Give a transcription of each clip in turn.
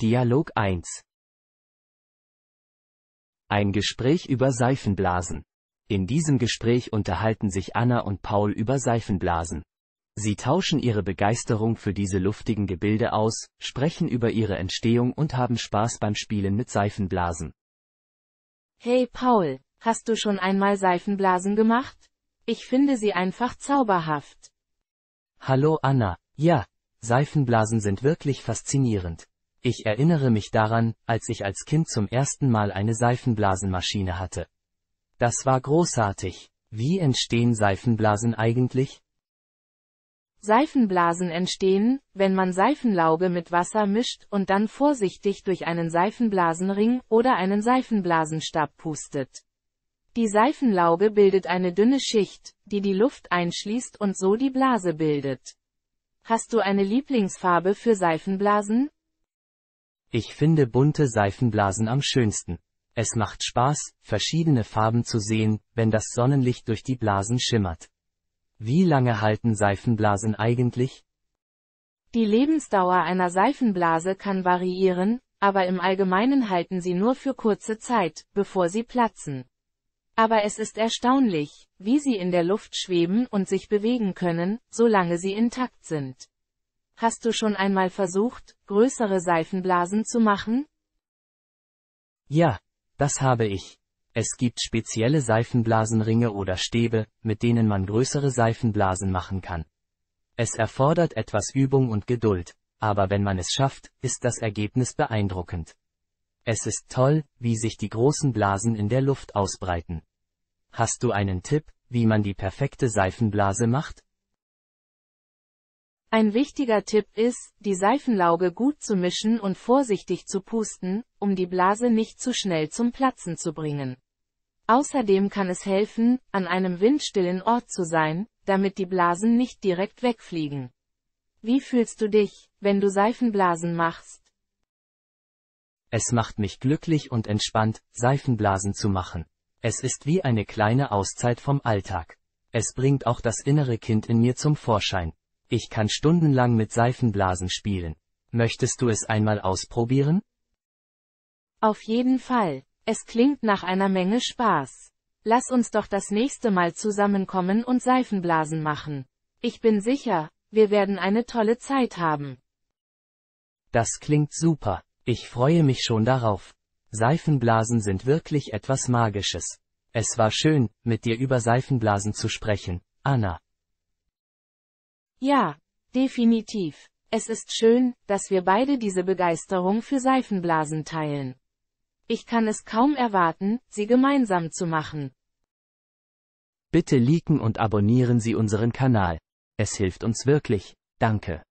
Dialog 1 Ein Gespräch über Seifenblasen. In diesem Gespräch unterhalten sich Anna und Paul über Seifenblasen. Sie tauschen ihre Begeisterung für diese luftigen Gebilde aus, sprechen über ihre Entstehung und haben Spaß beim Spielen mit Seifenblasen. Hey Paul, hast du schon einmal Seifenblasen gemacht? Ich finde sie einfach zauberhaft. Hallo Anna, ja, Seifenblasen sind wirklich faszinierend. Ich erinnere mich daran, als ich als Kind zum ersten Mal eine Seifenblasenmaschine hatte. Das war großartig. Wie entstehen Seifenblasen eigentlich? Seifenblasen entstehen, wenn man Seifenlauge mit Wasser mischt und dann vorsichtig durch einen Seifenblasenring oder einen Seifenblasenstab pustet. Die Seifenlauge bildet eine dünne Schicht, die die Luft einschließt und so die Blase bildet. Hast du eine Lieblingsfarbe für Seifenblasen? Ich finde bunte Seifenblasen am schönsten. Es macht Spaß, verschiedene Farben zu sehen, wenn das Sonnenlicht durch die Blasen schimmert. Wie lange halten Seifenblasen eigentlich? Die Lebensdauer einer Seifenblase kann variieren, aber im Allgemeinen halten sie nur für kurze Zeit, bevor sie platzen. Aber es ist erstaunlich, wie sie in der Luft schweben und sich bewegen können, solange sie intakt sind. Hast du schon einmal versucht, größere Seifenblasen zu machen? Ja, das habe ich. Es gibt spezielle Seifenblasenringe oder Stäbe, mit denen man größere Seifenblasen machen kann. Es erfordert etwas Übung und Geduld, aber wenn man es schafft, ist das Ergebnis beeindruckend. Es ist toll, wie sich die großen Blasen in der Luft ausbreiten. Hast du einen Tipp, wie man die perfekte Seifenblase macht? Ein wichtiger Tipp ist, die Seifenlauge gut zu mischen und vorsichtig zu pusten, um die Blase nicht zu schnell zum Platzen zu bringen. Außerdem kann es helfen, an einem windstillen Ort zu sein, damit die Blasen nicht direkt wegfliegen. Wie fühlst du dich, wenn du Seifenblasen machst? Es macht mich glücklich und entspannt, Seifenblasen zu machen. Es ist wie eine kleine Auszeit vom Alltag. Es bringt auch das innere Kind in mir zum Vorschein. Ich kann stundenlang mit Seifenblasen spielen. Möchtest du es einmal ausprobieren? Auf jeden Fall. Es klingt nach einer Menge Spaß. Lass uns doch das nächste Mal zusammenkommen und Seifenblasen machen. Ich bin sicher, wir werden eine tolle Zeit haben. Das klingt super. Ich freue mich schon darauf. Seifenblasen sind wirklich etwas Magisches. Es war schön, mit dir über Seifenblasen zu sprechen, Anna. Ja, definitiv. Es ist schön, dass wir beide diese Begeisterung für Seifenblasen teilen. Ich kann es kaum erwarten, sie gemeinsam zu machen. Bitte liken und abonnieren Sie unseren Kanal. Es hilft uns wirklich. Danke.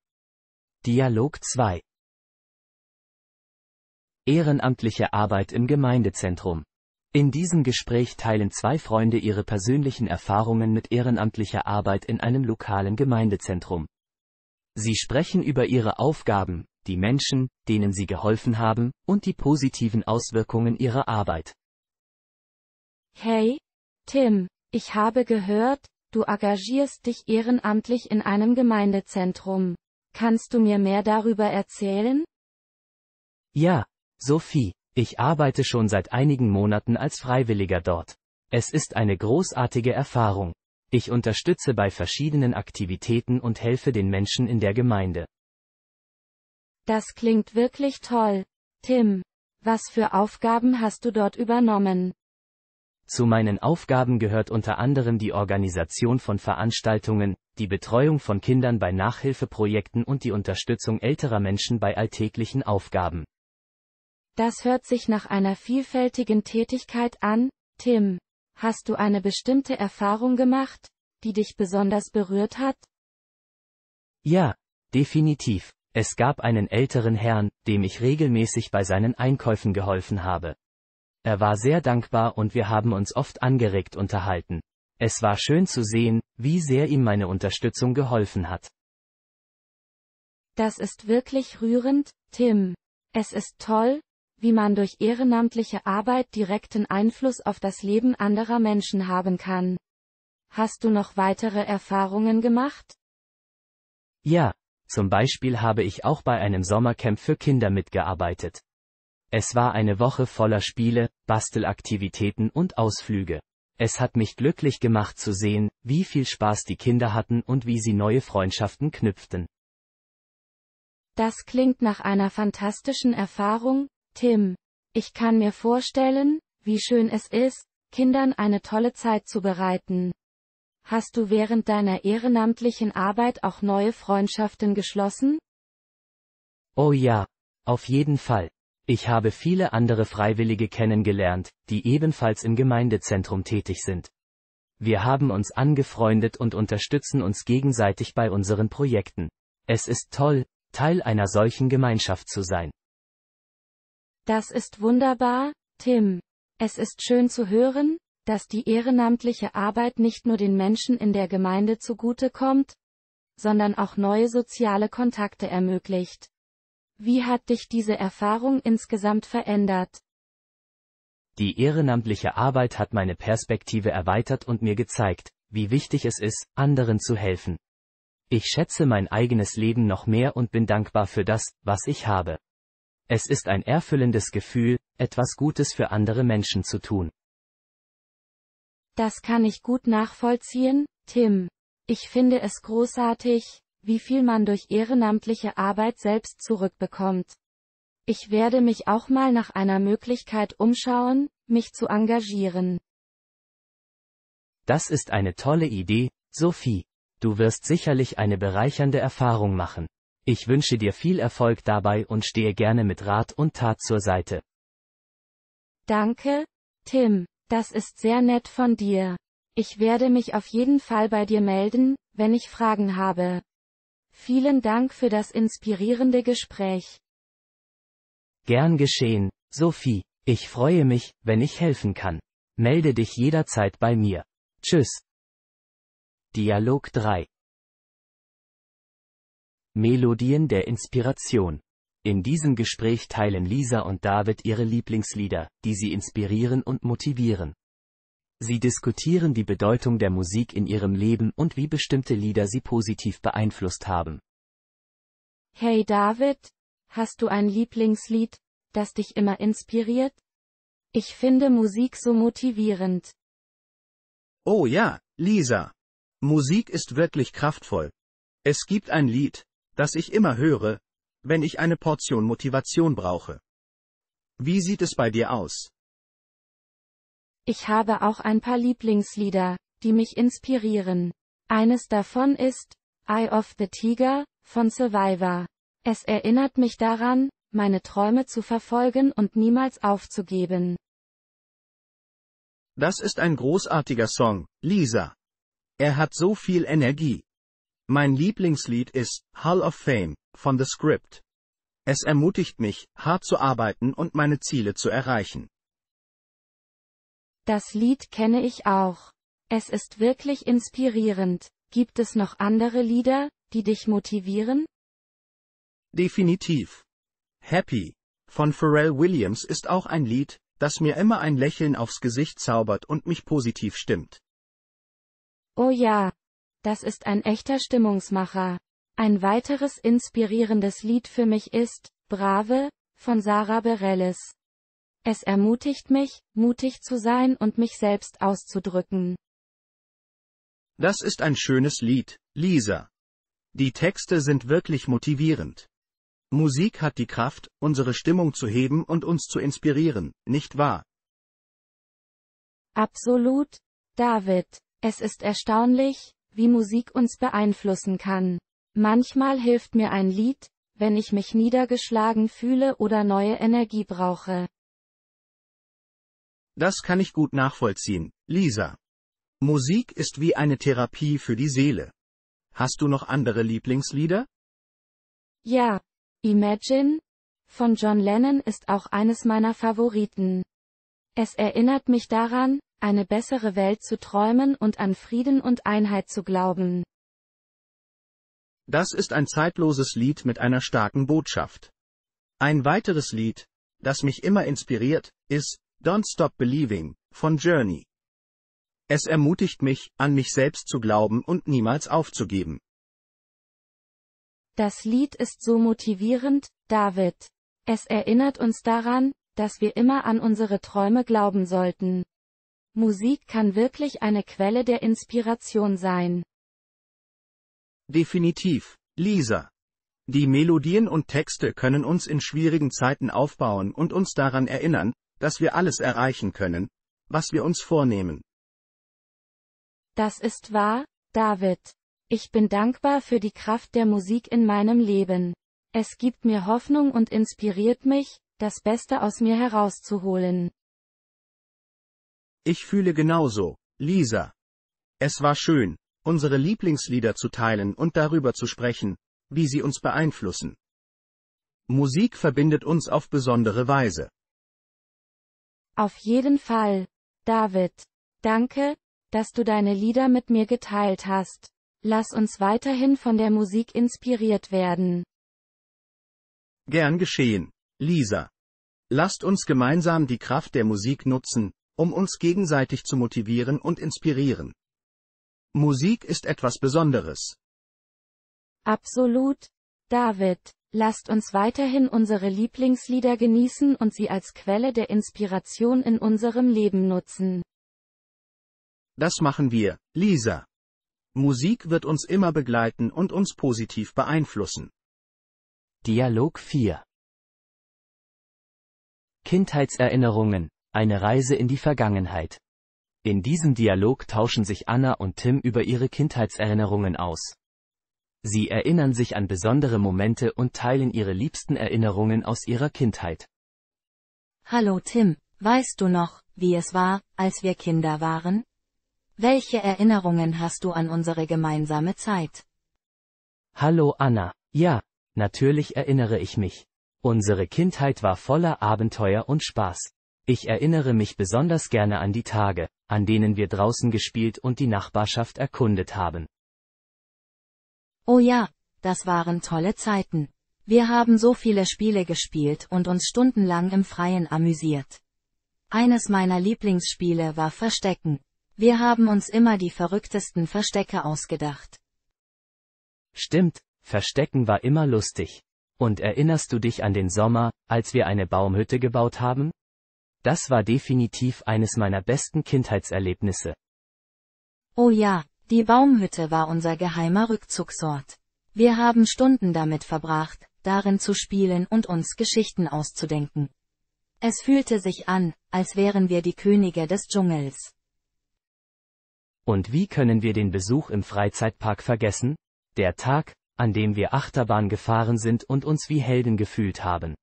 Dialog 2 Ehrenamtliche Arbeit im Gemeindezentrum in diesem Gespräch teilen zwei Freunde ihre persönlichen Erfahrungen mit ehrenamtlicher Arbeit in einem lokalen Gemeindezentrum. Sie sprechen über ihre Aufgaben, die Menschen, denen sie geholfen haben, und die positiven Auswirkungen ihrer Arbeit. Hey, Tim, ich habe gehört, du engagierst dich ehrenamtlich in einem Gemeindezentrum. Kannst du mir mehr darüber erzählen? Ja, Sophie. Ich arbeite schon seit einigen Monaten als Freiwilliger dort. Es ist eine großartige Erfahrung. Ich unterstütze bei verschiedenen Aktivitäten und helfe den Menschen in der Gemeinde. Das klingt wirklich toll. Tim, was für Aufgaben hast du dort übernommen? Zu meinen Aufgaben gehört unter anderem die Organisation von Veranstaltungen, die Betreuung von Kindern bei Nachhilfeprojekten und die Unterstützung älterer Menschen bei alltäglichen Aufgaben. Das hört sich nach einer vielfältigen Tätigkeit an, Tim. Hast du eine bestimmte Erfahrung gemacht, die dich besonders berührt hat? Ja, definitiv. Es gab einen älteren Herrn, dem ich regelmäßig bei seinen Einkäufen geholfen habe. Er war sehr dankbar und wir haben uns oft angeregt unterhalten. Es war schön zu sehen, wie sehr ihm meine Unterstützung geholfen hat. Das ist wirklich rührend, Tim. Es ist toll, wie man durch ehrenamtliche Arbeit direkten Einfluss auf das Leben anderer Menschen haben kann. Hast du noch weitere Erfahrungen gemacht? Ja, zum Beispiel habe ich auch bei einem Sommercamp für Kinder mitgearbeitet. Es war eine Woche voller Spiele, Bastelaktivitäten und Ausflüge. Es hat mich glücklich gemacht zu sehen, wie viel Spaß die Kinder hatten und wie sie neue Freundschaften knüpften. Das klingt nach einer fantastischen Erfahrung, Tim. Ich kann mir vorstellen, wie schön es ist, Kindern eine tolle Zeit zu bereiten. Hast du während deiner ehrenamtlichen Arbeit auch neue Freundschaften geschlossen? Oh ja, auf jeden Fall. Ich habe viele andere Freiwillige kennengelernt, die ebenfalls im Gemeindezentrum tätig sind. Wir haben uns angefreundet und unterstützen uns gegenseitig bei unseren Projekten. Es ist toll, Teil einer solchen Gemeinschaft zu sein. Das ist wunderbar, Tim. Es ist schön zu hören, dass die ehrenamtliche Arbeit nicht nur den Menschen in der Gemeinde zugute kommt, sondern auch neue soziale Kontakte ermöglicht. Wie hat dich diese Erfahrung insgesamt verändert? Die ehrenamtliche Arbeit hat meine Perspektive erweitert und mir gezeigt, wie wichtig es ist, anderen zu helfen. Ich schätze mein eigenes Leben noch mehr und bin dankbar für das, was ich habe. Es ist ein erfüllendes Gefühl, etwas Gutes für andere Menschen zu tun. Das kann ich gut nachvollziehen, Tim. Ich finde es großartig, wie viel man durch ehrenamtliche Arbeit selbst zurückbekommt. Ich werde mich auch mal nach einer Möglichkeit umschauen, mich zu engagieren. Das ist eine tolle Idee, Sophie. Du wirst sicherlich eine bereichernde Erfahrung machen. Ich wünsche dir viel Erfolg dabei und stehe gerne mit Rat und Tat zur Seite. Danke, Tim, das ist sehr nett von dir. Ich werde mich auf jeden Fall bei dir melden, wenn ich Fragen habe. Vielen Dank für das inspirierende Gespräch. Gern geschehen, Sophie. Ich freue mich, wenn ich helfen kann. Melde dich jederzeit bei mir. Tschüss. Dialog 3 Melodien der Inspiration. In diesem Gespräch teilen Lisa und David ihre Lieblingslieder, die sie inspirieren und motivieren. Sie diskutieren die Bedeutung der Musik in ihrem Leben und wie bestimmte Lieder sie positiv beeinflusst haben. Hey David, hast du ein Lieblingslied, das dich immer inspiriert? Ich finde Musik so motivierend. Oh ja, Lisa. Musik ist wirklich kraftvoll. Es gibt ein Lied, das ich immer höre, wenn ich eine Portion Motivation brauche. Wie sieht es bei dir aus? Ich habe auch ein paar Lieblingslieder, die mich inspirieren. Eines davon ist Eye of the Tiger von Survivor. Es erinnert mich daran, meine Träume zu verfolgen und niemals aufzugeben. Das ist ein großartiger Song, Lisa. Er hat so viel Energie. Mein Lieblingslied ist Hall of Fame von The Script. Es ermutigt mich, hart zu arbeiten und meine Ziele zu erreichen. Das Lied kenne ich auch. Es ist wirklich inspirierend. Gibt es noch andere Lieder, die dich motivieren? Definitiv. Happy von Pharrell Williams ist auch ein Lied, das mir immer ein Lächeln aufs Gesicht zaubert und mich positiv stimmt. Oh ja, das ist ein echter Stimmungsmacher. Ein weiteres inspirierendes Lied für mich ist Brave von Sarah Bareilles. Es ermutigt mich, mutig zu sein und mich selbst auszudrücken. Das ist ein schönes Lied, Lisa. Die Texte sind wirklich motivierend. Musik hat die Kraft, unsere Stimmung zu heben und uns zu inspirieren, nicht wahr? Absolut, David. Es ist erstaunlich, wie Musik uns beeinflussen kann. Manchmal hilft mir ein Lied, wenn ich mich niedergeschlagen fühle oder neue Energie brauche. Das kann ich gut nachvollziehen, Lisa. Musik ist wie eine Therapie für die Seele. Hast du noch andere Lieblingslieder? Ja, Imagine von John Lennon ist auch eines meiner Favoriten. Es erinnert mich daran, eine bessere Welt zu träumen und an Frieden und Einheit zu glauben. Das ist ein zeitloses Lied mit einer starken Botschaft. Ein weiteres Lied, das mich immer inspiriert, ist Don't Stop Believing von Journey. Es ermutigt mich, an mich selbst zu glauben und niemals aufzugeben. Das Lied ist so motivierend, David. Es erinnert uns daran, dass wir immer an unsere Träume glauben sollten. Musik kann wirklich eine Quelle der Inspiration sein. Definitiv, Lisa. Die Melodien und Texte können uns in schwierigen Zeiten aufbauen und uns daran erinnern, dass wir alles erreichen können, was wir uns vornehmen. Das ist wahr, David. Ich bin dankbar für die Kraft der Musik in meinem Leben. Es gibt mir Hoffnung und inspiriert mich, das Beste aus mir herauszuholen. Ich fühle genauso, Lisa. Es war schön, unsere Lieblingslieder zu teilen und darüber zu sprechen, wie sie uns beeinflussen. Musik verbindet uns auf besondere Weise. Auf jeden Fall, David. Danke, dass du deine Lieder mit mir geteilt hast. Lass uns weiterhin von der Musik inspiriert werden. Gern geschehen, Lisa. Lasst uns gemeinsam die Kraft der Musik nutzen, um uns gegenseitig zu motivieren und inspirieren. Musik ist etwas Besonderes. Absolut. David, lasst uns weiterhin unsere Lieblingslieder genießen und sie als Quelle der Inspiration in unserem Leben nutzen. Das machen wir, Lisa. Musik wird uns immer begleiten und uns positiv beeinflussen. Dialog 4 Kindheitserinnerungen eine Reise in die Vergangenheit. In diesem Dialog tauschen sich Anna und Tim über ihre Kindheitserinnerungen aus. Sie erinnern sich an besondere Momente und teilen ihre liebsten Erinnerungen aus ihrer Kindheit. Hallo Tim, weißt du noch, wie es war, als wir Kinder waren? Welche Erinnerungen hast du an unsere gemeinsame Zeit? Hallo Anna, ja, natürlich erinnere ich mich. Unsere Kindheit war voller Abenteuer und Spaß. Ich erinnere mich besonders gerne an die Tage, an denen wir draußen gespielt und die Nachbarschaft erkundet haben. Oh ja, das waren tolle Zeiten. Wir haben so viele Spiele gespielt und uns stundenlang im Freien amüsiert. Eines meiner Lieblingsspiele war Verstecken. Wir haben uns immer die verrücktesten Verstecke ausgedacht. Stimmt, Verstecken war immer lustig. Und erinnerst du dich an den Sommer, als wir eine Baumhütte gebaut haben? Das war definitiv eines meiner besten Kindheitserlebnisse. Oh ja, die Baumhütte war unser geheimer Rückzugsort. Wir haben Stunden damit verbracht, darin zu spielen und uns Geschichten auszudenken. Es fühlte sich an, als wären wir die Könige des Dschungels. Und wie können wir den Besuch im Freizeitpark vergessen? Der Tag, an dem wir Achterbahn gefahren sind und uns wie Helden gefühlt haben.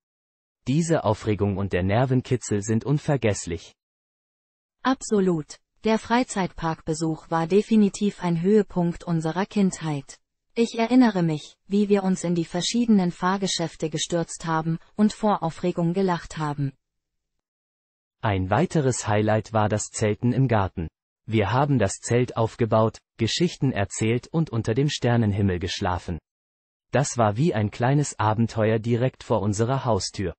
Diese Aufregung und der Nervenkitzel sind unvergesslich. Absolut. Der Freizeitparkbesuch war definitiv ein Höhepunkt unserer Kindheit. Ich erinnere mich, wie wir uns in die verschiedenen Fahrgeschäfte gestürzt haben und vor Aufregung gelacht haben. Ein weiteres Highlight war das Zelten im Garten. Wir haben das Zelt aufgebaut, Geschichten erzählt und unter dem Sternenhimmel geschlafen. Das war wie ein kleines Abenteuer direkt vor unserer Haustür.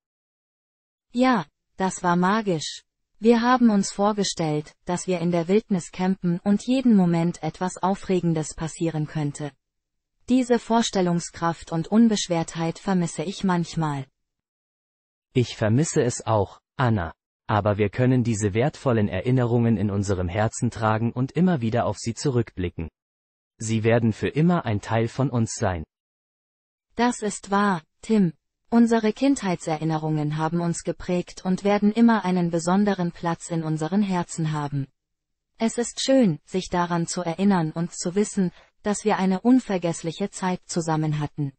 Ja, das war magisch. Wir haben uns vorgestellt, dass wir in der Wildnis campen und jeden Moment etwas Aufregendes passieren könnte. Diese Vorstellungskraft und Unbeschwertheit vermisse ich manchmal. Ich vermisse es auch, Anna. Aber wir können diese wertvollen Erinnerungen in unserem Herzen tragen und immer wieder auf sie zurückblicken. Sie werden für immer ein Teil von uns sein. Das ist wahr, Tim, Unsere Kindheitserinnerungen haben uns geprägt und werden immer einen besonderen Platz in unseren Herzen haben. Es ist schön, sich daran zu erinnern und zu wissen, dass wir eine unvergessliche Zeit zusammen hatten.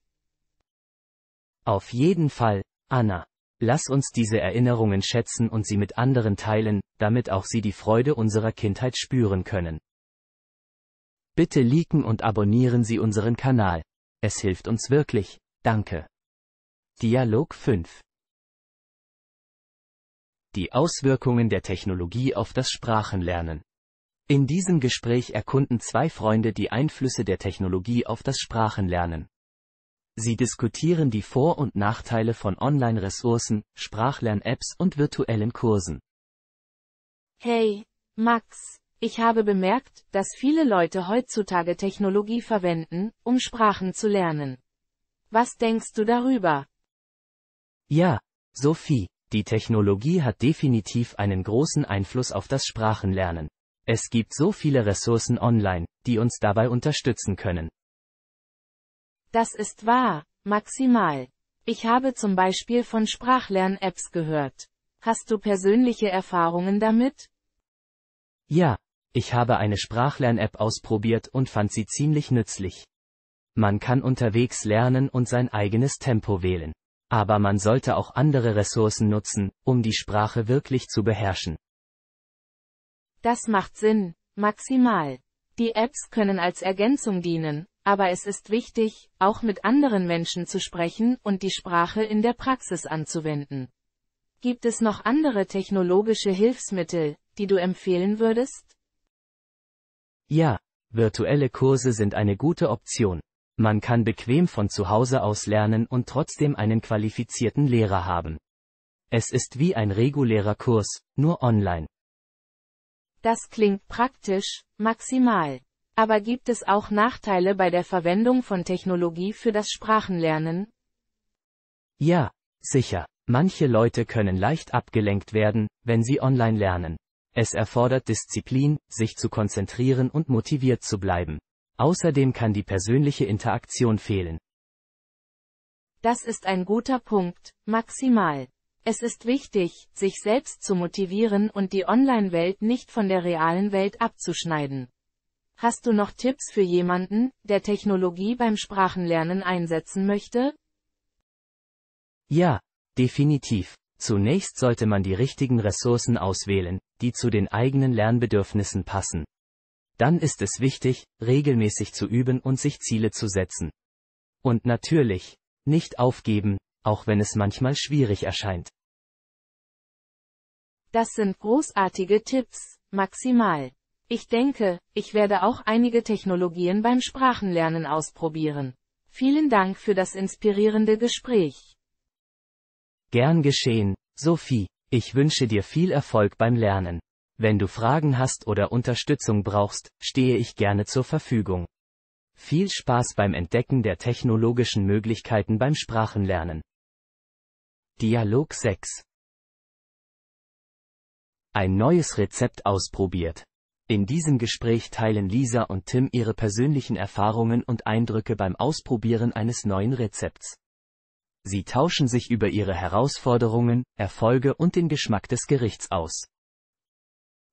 Auf jeden Fall, Anna. Lass uns diese Erinnerungen schätzen und sie mit anderen teilen, damit auch sie die Freude unserer Kindheit spüren können. Bitte liken und abonnieren Sie unseren Kanal. Es hilft uns wirklich. Danke. Dialog 5 Die Auswirkungen der Technologie auf das Sprachenlernen. In diesem Gespräch erkunden zwei Freunde die Einflüsse der Technologie auf das Sprachenlernen. Sie diskutieren die Vor- und Nachteile von Online-Ressourcen, Sprachlern-Apps und virtuellen Kursen. Hey, Max, ich habe bemerkt, dass viele Leute heutzutage Technologie verwenden, um Sprachen zu lernen. Was denkst du darüber? Ja, Sophie, die Technologie hat definitiv einen großen Einfluss auf das Sprachenlernen. Es gibt so viele Ressourcen online, die uns dabei unterstützen können. Das ist wahr, maximal. Ich habe zum Beispiel von Sprachlern-Apps gehört. Hast du persönliche Erfahrungen damit? Ja, ich habe eine Sprachlern-App ausprobiert und fand sie ziemlich nützlich. Man kann unterwegs lernen und sein eigenes Tempo wählen. Aber man sollte auch andere Ressourcen nutzen, um die Sprache wirklich zu beherrschen. Das macht Sinn, maximal. Die Apps können als Ergänzung dienen, aber es ist wichtig, auch mit anderen Menschen zu sprechen und die Sprache in der Praxis anzuwenden. Gibt es noch andere technologische Hilfsmittel, die du empfehlen würdest? Ja, virtuelle Kurse sind eine gute Option. Man kann bequem von zu Hause aus lernen und trotzdem einen qualifizierten Lehrer haben. Es ist wie ein regulärer Kurs, nur online. Das klingt praktisch, maximal. Aber gibt es auch Nachteile bei der Verwendung von Technologie für das Sprachenlernen? Ja, sicher. Manche Leute können leicht abgelenkt werden, wenn sie online lernen. Es erfordert Disziplin, sich zu konzentrieren und motiviert zu bleiben. Außerdem kann die persönliche Interaktion fehlen. Das ist ein guter Punkt, maximal. Es ist wichtig, sich selbst zu motivieren und die Online-Welt nicht von der realen Welt abzuschneiden. Hast du noch Tipps für jemanden, der Technologie beim Sprachenlernen einsetzen möchte? Ja, definitiv. Zunächst sollte man die richtigen Ressourcen auswählen, die zu den eigenen Lernbedürfnissen passen dann ist es wichtig, regelmäßig zu üben und sich Ziele zu setzen. Und natürlich, nicht aufgeben, auch wenn es manchmal schwierig erscheint. Das sind großartige Tipps, maximal. Ich denke, ich werde auch einige Technologien beim Sprachenlernen ausprobieren. Vielen Dank für das inspirierende Gespräch. Gern geschehen, Sophie. Ich wünsche dir viel Erfolg beim Lernen. Wenn du Fragen hast oder Unterstützung brauchst, stehe ich gerne zur Verfügung. Viel Spaß beim Entdecken der technologischen Möglichkeiten beim Sprachenlernen. Dialog 6 Ein neues Rezept ausprobiert. In diesem Gespräch teilen Lisa und Tim ihre persönlichen Erfahrungen und Eindrücke beim Ausprobieren eines neuen Rezepts. Sie tauschen sich über ihre Herausforderungen, Erfolge und den Geschmack des Gerichts aus.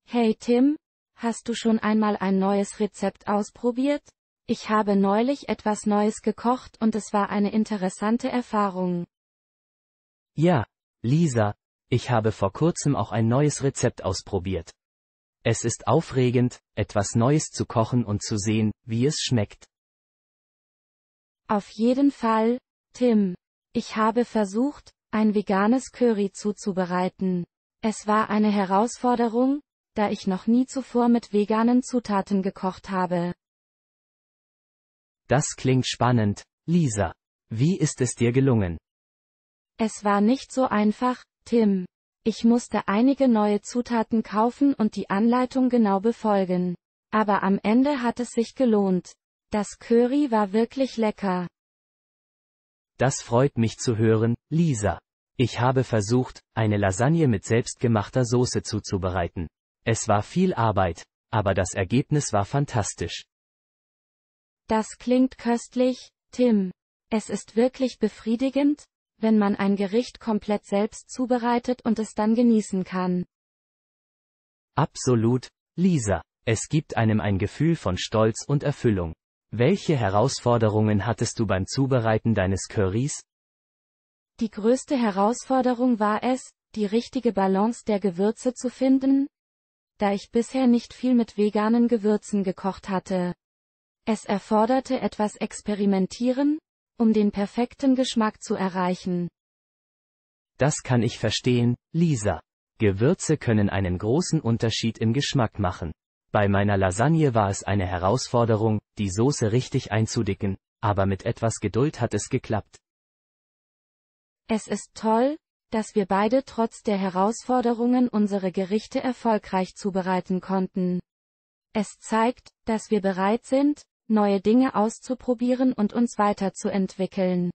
Hey Tim, hast du schon einmal ein neues Rezept ausprobiert? Ich habe neulich etwas Neues gekocht und es war eine interessante Erfahrung. Ja, Lisa, ich habe vor kurzem auch ein neues Rezept ausprobiert. Es ist aufregend, etwas Neues zu kochen und zu sehen, wie es schmeckt. Auf jeden Fall, Tim. Ich habe versucht, ein veganes Curry zuzubereiten. Es war eine Herausforderung, da ich noch nie zuvor mit veganen Zutaten gekocht habe. Das klingt spannend, Lisa. Wie ist es dir gelungen? Es war nicht so einfach, Tim. Ich musste einige neue Zutaten kaufen und die Anleitung genau befolgen. Aber am Ende hat es sich gelohnt. Das Curry war wirklich lecker. Das freut mich zu hören, Lisa. Ich habe versucht, eine Lasagne mit selbstgemachter Soße zuzubereiten. Es war viel Arbeit, aber das Ergebnis war fantastisch. Das klingt köstlich, Tim. Es ist wirklich befriedigend, wenn man ein Gericht komplett selbst zubereitet und es dann genießen kann. Absolut, Lisa. Es gibt einem ein Gefühl von Stolz und Erfüllung. Welche Herausforderungen hattest du beim Zubereiten deines Curries? Die größte Herausforderung war es, die richtige Balance der Gewürze zu finden, da ich bisher nicht viel mit veganen Gewürzen gekocht hatte. Es erforderte etwas Experimentieren, um den perfekten Geschmack zu erreichen. Das kann ich verstehen, Lisa. Gewürze können einen großen Unterschied im Geschmack machen. Bei meiner Lasagne war es eine Herausforderung, die Soße richtig einzudicken, aber mit etwas Geduld hat es geklappt. Es ist toll, dass wir beide trotz der Herausforderungen unsere Gerichte erfolgreich zubereiten konnten. Es zeigt, dass wir bereit sind, neue Dinge auszuprobieren und uns weiterzuentwickeln.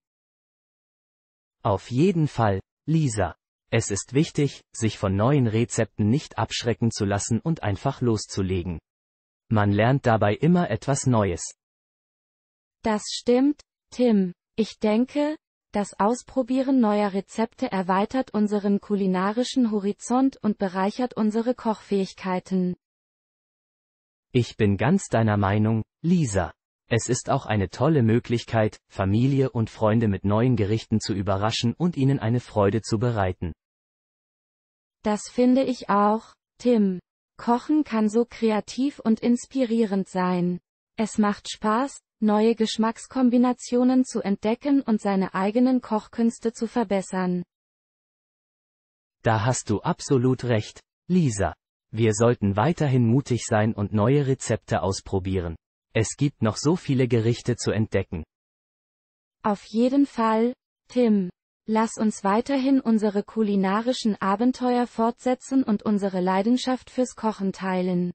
Auf jeden Fall, Lisa. Es ist wichtig, sich von neuen Rezepten nicht abschrecken zu lassen und einfach loszulegen. Man lernt dabei immer etwas Neues. Das stimmt, Tim. Ich denke, das Ausprobieren neuer Rezepte erweitert unseren kulinarischen Horizont und bereichert unsere Kochfähigkeiten. Ich bin ganz deiner Meinung, Lisa. Es ist auch eine tolle Möglichkeit, Familie und Freunde mit neuen Gerichten zu überraschen und ihnen eine Freude zu bereiten. Das finde ich auch, Tim. Kochen kann so kreativ und inspirierend sein. Es macht Spaß, neue Geschmackskombinationen zu entdecken und seine eigenen Kochkünste zu verbessern. Da hast du absolut recht, Lisa. Wir sollten weiterhin mutig sein und neue Rezepte ausprobieren. Es gibt noch so viele Gerichte zu entdecken. Auf jeden Fall, Tim. Lass uns weiterhin unsere kulinarischen Abenteuer fortsetzen und unsere Leidenschaft fürs Kochen teilen.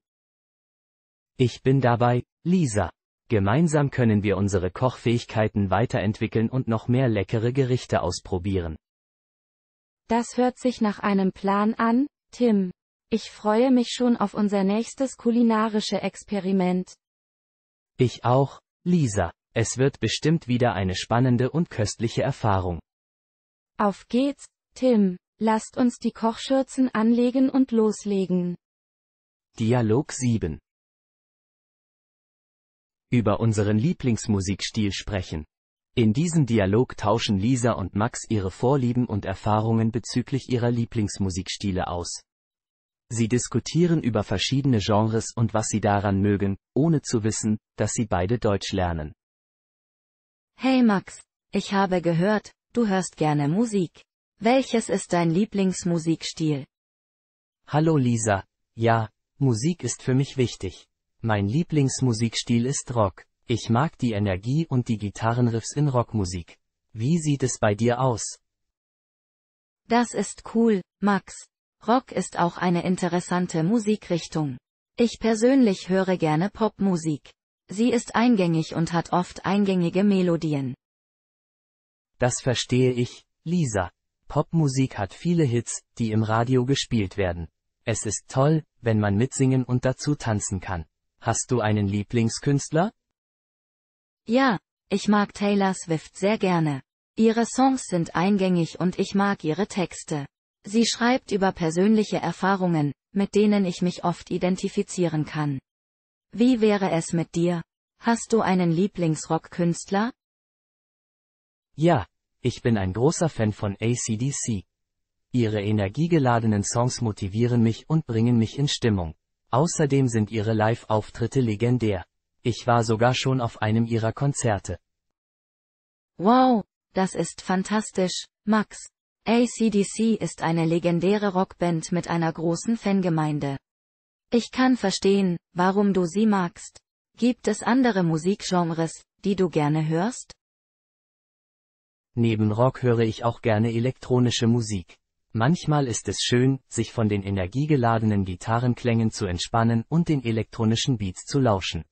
Ich bin dabei, Lisa. Gemeinsam können wir unsere Kochfähigkeiten weiterentwickeln und noch mehr leckere Gerichte ausprobieren. Das hört sich nach einem Plan an, Tim. Ich freue mich schon auf unser nächstes kulinarische Experiment. Ich auch, Lisa. Es wird bestimmt wieder eine spannende und köstliche Erfahrung. Auf geht's, Tim. Lasst uns die Kochschürzen anlegen und loslegen. Dialog 7 über unseren Lieblingsmusikstil sprechen. In diesem Dialog tauschen Lisa und Max ihre Vorlieben und Erfahrungen bezüglich ihrer Lieblingsmusikstile aus. Sie diskutieren über verschiedene Genres und was sie daran mögen, ohne zu wissen, dass sie beide Deutsch lernen. Hey Max, ich habe gehört, du hörst gerne Musik. Welches ist dein Lieblingsmusikstil? Hallo Lisa, ja, Musik ist für mich wichtig. Mein Lieblingsmusikstil ist Rock. Ich mag die Energie und die Gitarrenriffs in Rockmusik. Wie sieht es bei dir aus? Das ist cool, Max. Rock ist auch eine interessante Musikrichtung. Ich persönlich höre gerne Popmusik. Sie ist eingängig und hat oft eingängige Melodien. Das verstehe ich, Lisa. Popmusik hat viele Hits, die im Radio gespielt werden. Es ist toll, wenn man mitsingen und dazu tanzen kann. Hast du einen Lieblingskünstler? Ja, ich mag Taylor Swift sehr gerne. Ihre Songs sind eingängig und ich mag ihre Texte. Sie schreibt über persönliche Erfahrungen, mit denen ich mich oft identifizieren kann. Wie wäre es mit dir? Hast du einen Lieblingsrockkünstler? Ja, ich bin ein großer Fan von ACDC. Ihre energiegeladenen Songs motivieren mich und bringen mich in Stimmung. Außerdem sind ihre Live-Auftritte legendär. Ich war sogar schon auf einem ihrer Konzerte. Wow, das ist fantastisch, Max. ACDC ist eine legendäre Rockband mit einer großen Fangemeinde. Ich kann verstehen, warum du sie magst. Gibt es andere Musikgenres, die du gerne hörst? Neben Rock höre ich auch gerne elektronische Musik. Manchmal ist es schön, sich von den energiegeladenen Gitarrenklängen zu entspannen und den elektronischen Beats zu lauschen.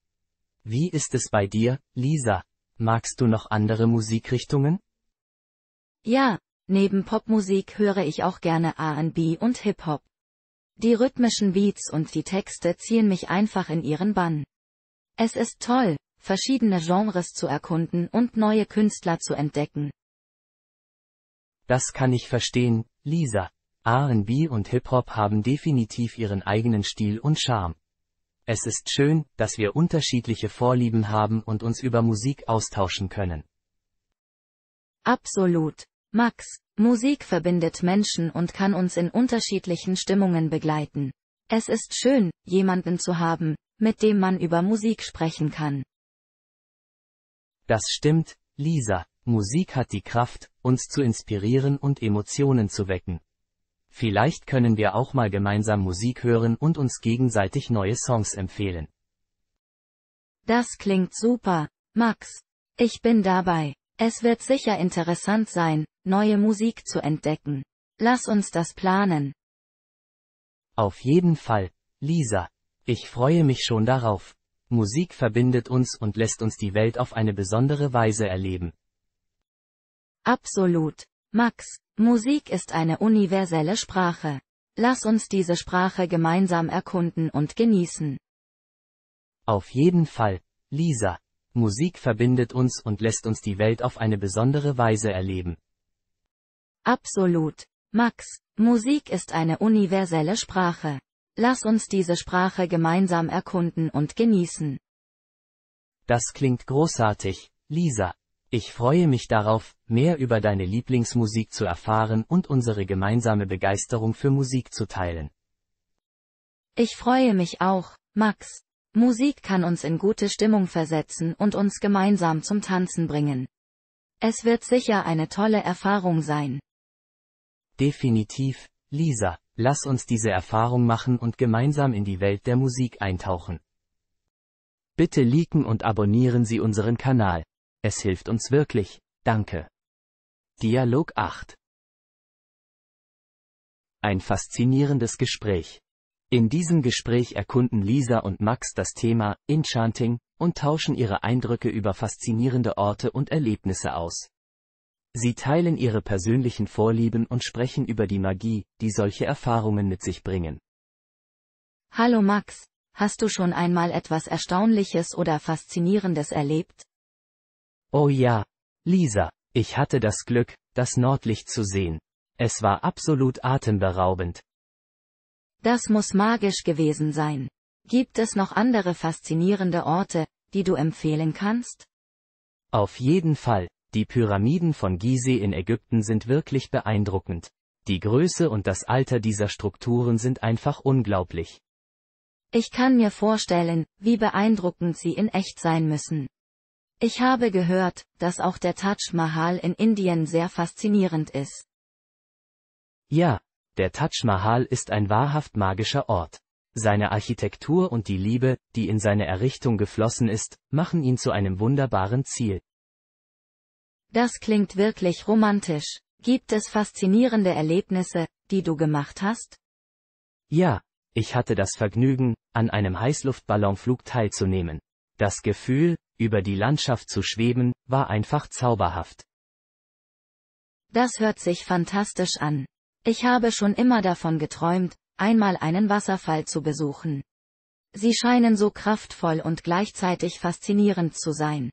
Wie ist es bei dir, Lisa? Magst du noch andere Musikrichtungen? Ja, neben Popmusik höre ich auch gerne RB und Hip-Hop. Die rhythmischen Beats und die Texte ziehen mich einfach in ihren Bann. Es ist toll, verschiedene Genres zu erkunden und neue Künstler zu entdecken. Das kann ich verstehen, Lisa, RB und Hip-Hop haben definitiv ihren eigenen Stil und Charme. Es ist schön, dass wir unterschiedliche Vorlieben haben und uns über Musik austauschen können. Absolut. Max, Musik verbindet Menschen und kann uns in unterschiedlichen Stimmungen begleiten. Es ist schön, jemanden zu haben, mit dem man über Musik sprechen kann. Das stimmt, Lisa. Musik hat die Kraft, uns zu inspirieren und Emotionen zu wecken. Vielleicht können wir auch mal gemeinsam Musik hören und uns gegenseitig neue Songs empfehlen. Das klingt super, Max. Ich bin dabei. Es wird sicher interessant sein, neue Musik zu entdecken. Lass uns das planen. Auf jeden Fall, Lisa. Ich freue mich schon darauf. Musik verbindet uns und lässt uns die Welt auf eine besondere Weise erleben. Absolut. Max, Musik ist eine universelle Sprache. Lass uns diese Sprache gemeinsam erkunden und genießen. Auf jeden Fall, Lisa. Musik verbindet uns und lässt uns die Welt auf eine besondere Weise erleben. Absolut. Max, Musik ist eine universelle Sprache. Lass uns diese Sprache gemeinsam erkunden und genießen. Das klingt großartig, Lisa. Ich freue mich darauf, mehr über deine Lieblingsmusik zu erfahren und unsere gemeinsame Begeisterung für Musik zu teilen. Ich freue mich auch, Max. Musik kann uns in gute Stimmung versetzen und uns gemeinsam zum Tanzen bringen. Es wird sicher eine tolle Erfahrung sein. Definitiv, Lisa, lass uns diese Erfahrung machen und gemeinsam in die Welt der Musik eintauchen. Bitte liken und abonnieren Sie unseren Kanal. Es hilft uns wirklich. Danke. Dialog 8. Ein faszinierendes Gespräch. In diesem Gespräch erkunden Lisa und Max das Thema Enchanting und tauschen ihre Eindrücke über faszinierende Orte und Erlebnisse aus. Sie teilen ihre persönlichen Vorlieben und sprechen über die Magie, die solche Erfahrungen mit sich bringen. Hallo Max, hast du schon einmal etwas Erstaunliches oder Faszinierendes erlebt? Oh ja. Lisa, ich hatte das Glück, das Nordlicht zu sehen. Es war absolut atemberaubend. Das muss magisch gewesen sein. Gibt es noch andere faszinierende Orte, die du empfehlen kannst? Auf jeden Fall, die Pyramiden von Gizeh in Ägypten sind wirklich beeindruckend. Die Größe und das Alter dieser Strukturen sind einfach unglaublich. Ich kann mir vorstellen, wie beeindruckend sie in echt sein müssen. Ich habe gehört, dass auch der Taj Mahal in Indien sehr faszinierend ist. Ja, der Taj Mahal ist ein wahrhaft magischer Ort. Seine Architektur und die Liebe, die in seine Errichtung geflossen ist, machen ihn zu einem wunderbaren Ziel. Das klingt wirklich romantisch. Gibt es faszinierende Erlebnisse, die du gemacht hast? Ja, ich hatte das Vergnügen, an einem Heißluftballonflug teilzunehmen. Das Gefühl, über die Landschaft zu schweben, war einfach zauberhaft. Das hört sich fantastisch an. Ich habe schon immer davon geträumt, einmal einen Wasserfall zu besuchen. Sie scheinen so kraftvoll und gleichzeitig faszinierend zu sein.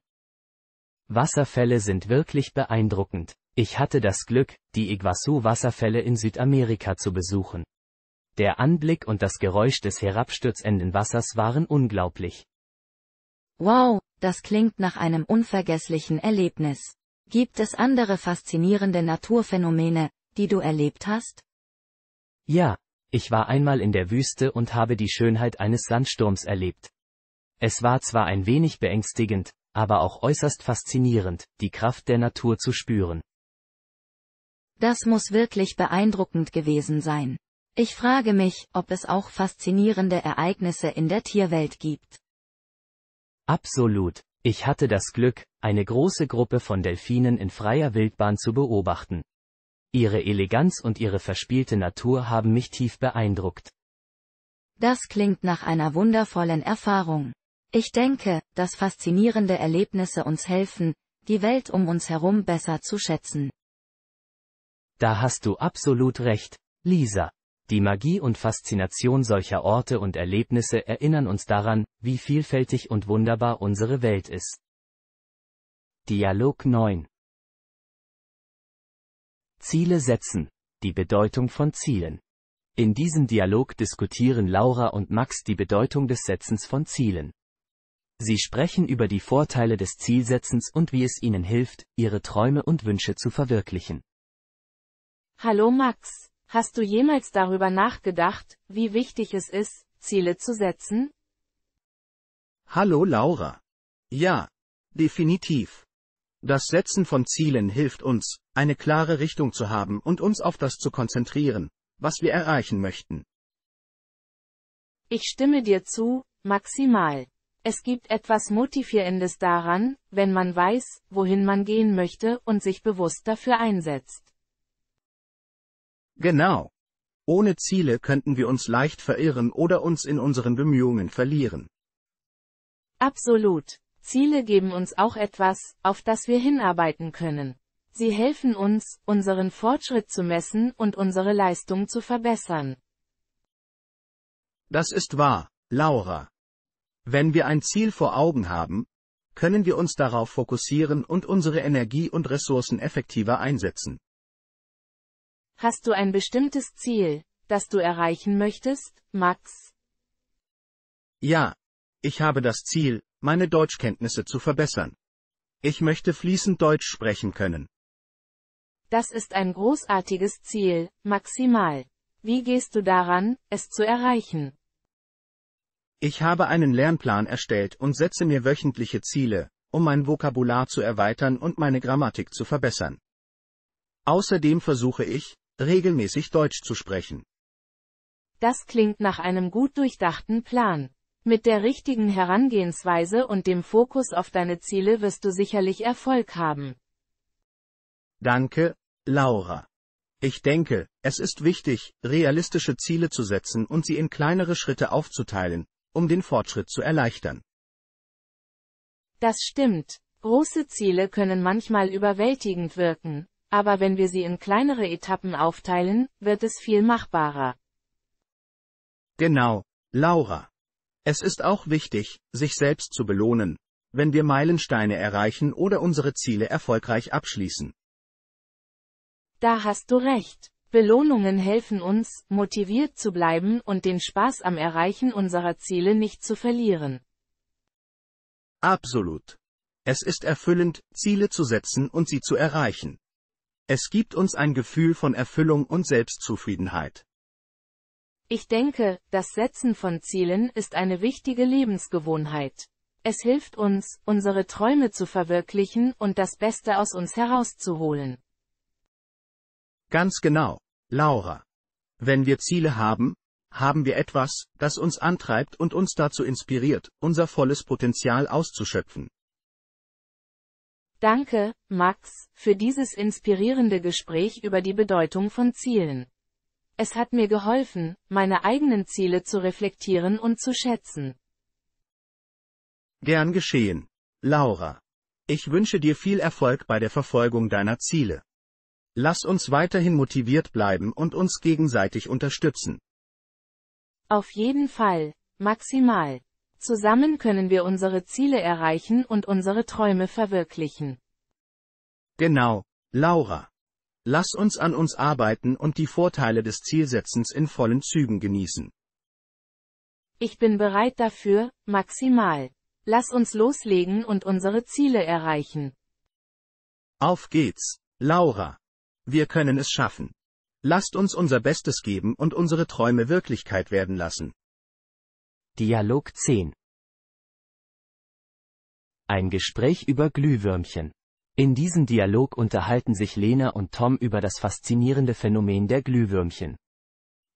Wasserfälle sind wirklich beeindruckend. Ich hatte das Glück, die Iguazu-Wasserfälle in Südamerika zu besuchen. Der Anblick und das Geräusch des herabstürzenden Wassers waren unglaublich. Wow, das klingt nach einem unvergesslichen Erlebnis. Gibt es andere faszinierende Naturphänomene, die du erlebt hast? Ja, ich war einmal in der Wüste und habe die Schönheit eines Sandsturms erlebt. Es war zwar ein wenig beängstigend, aber auch äußerst faszinierend, die Kraft der Natur zu spüren. Das muss wirklich beeindruckend gewesen sein. Ich frage mich, ob es auch faszinierende Ereignisse in der Tierwelt gibt. Absolut. Ich hatte das Glück, eine große Gruppe von Delfinen in freier Wildbahn zu beobachten. Ihre Eleganz und ihre verspielte Natur haben mich tief beeindruckt. Das klingt nach einer wundervollen Erfahrung. Ich denke, dass faszinierende Erlebnisse uns helfen, die Welt um uns herum besser zu schätzen. Da hast du absolut recht, Lisa. Die Magie und Faszination solcher Orte und Erlebnisse erinnern uns daran, wie vielfältig und wunderbar unsere Welt ist. Dialog 9 Ziele setzen. Die Bedeutung von Zielen. In diesem Dialog diskutieren Laura und Max die Bedeutung des Setzens von Zielen. Sie sprechen über die Vorteile des Zielsetzens und wie es ihnen hilft, ihre Träume und Wünsche zu verwirklichen. Hallo Max, Hast du jemals darüber nachgedacht, wie wichtig es ist, Ziele zu setzen? Hallo Laura. Ja, definitiv. Das Setzen von Zielen hilft uns, eine klare Richtung zu haben und uns auf das zu konzentrieren, was wir erreichen möchten. Ich stimme dir zu, maximal. Es gibt etwas Motivierendes daran, wenn man weiß, wohin man gehen möchte und sich bewusst dafür einsetzt. Genau. Ohne Ziele könnten wir uns leicht verirren oder uns in unseren Bemühungen verlieren. Absolut. Ziele geben uns auch etwas, auf das wir hinarbeiten können. Sie helfen uns, unseren Fortschritt zu messen und unsere Leistung zu verbessern. Das ist wahr, Laura. Wenn wir ein Ziel vor Augen haben, können wir uns darauf fokussieren und unsere Energie und Ressourcen effektiver einsetzen. Hast du ein bestimmtes Ziel, das du erreichen möchtest, Max? Ja. Ich habe das Ziel, meine Deutschkenntnisse zu verbessern. Ich möchte fließend Deutsch sprechen können. Das ist ein großartiges Ziel, maximal. Wie gehst du daran, es zu erreichen? Ich habe einen Lernplan erstellt und setze mir wöchentliche Ziele, um mein Vokabular zu erweitern und meine Grammatik zu verbessern. Außerdem versuche ich, regelmäßig Deutsch zu sprechen. Das klingt nach einem gut durchdachten Plan. Mit der richtigen Herangehensweise und dem Fokus auf deine Ziele wirst du sicherlich Erfolg haben. Danke, Laura. Ich denke, es ist wichtig, realistische Ziele zu setzen und sie in kleinere Schritte aufzuteilen, um den Fortschritt zu erleichtern. Das stimmt. Große Ziele können manchmal überwältigend wirken, aber wenn wir sie in kleinere Etappen aufteilen, wird es viel machbarer. Genau, Laura. Es ist auch wichtig, sich selbst zu belohnen, wenn wir Meilensteine erreichen oder unsere Ziele erfolgreich abschließen. Da hast du recht. Belohnungen helfen uns, motiviert zu bleiben und den Spaß am Erreichen unserer Ziele nicht zu verlieren. Absolut. Es ist erfüllend, Ziele zu setzen und sie zu erreichen. Es gibt uns ein Gefühl von Erfüllung und Selbstzufriedenheit. Ich denke, das Setzen von Zielen ist eine wichtige Lebensgewohnheit. Es hilft uns, unsere Träume zu verwirklichen und das Beste aus uns herauszuholen. Ganz genau, Laura. Wenn wir Ziele haben, haben wir etwas, das uns antreibt und uns dazu inspiriert, unser volles Potenzial auszuschöpfen. Danke, Max, für dieses inspirierende Gespräch über die Bedeutung von Zielen. Es hat mir geholfen, meine eigenen Ziele zu reflektieren und zu schätzen. Gern geschehen. Laura. Ich wünsche dir viel Erfolg bei der Verfolgung deiner Ziele. Lass uns weiterhin motiviert bleiben und uns gegenseitig unterstützen. Auf jeden Fall, maximal. Zusammen können wir unsere Ziele erreichen und unsere Träume verwirklichen. Genau, Laura. Lass uns an uns arbeiten und die Vorteile des Zielsetzens in vollen Zügen genießen. Ich bin bereit dafür, maximal. Lass uns loslegen und unsere Ziele erreichen. Auf geht's, Laura. Wir können es schaffen. Lasst uns unser Bestes geben und unsere Träume Wirklichkeit werden lassen. Dialog 10 Ein Gespräch über Glühwürmchen. In diesem Dialog unterhalten sich Lena und Tom über das faszinierende Phänomen der Glühwürmchen.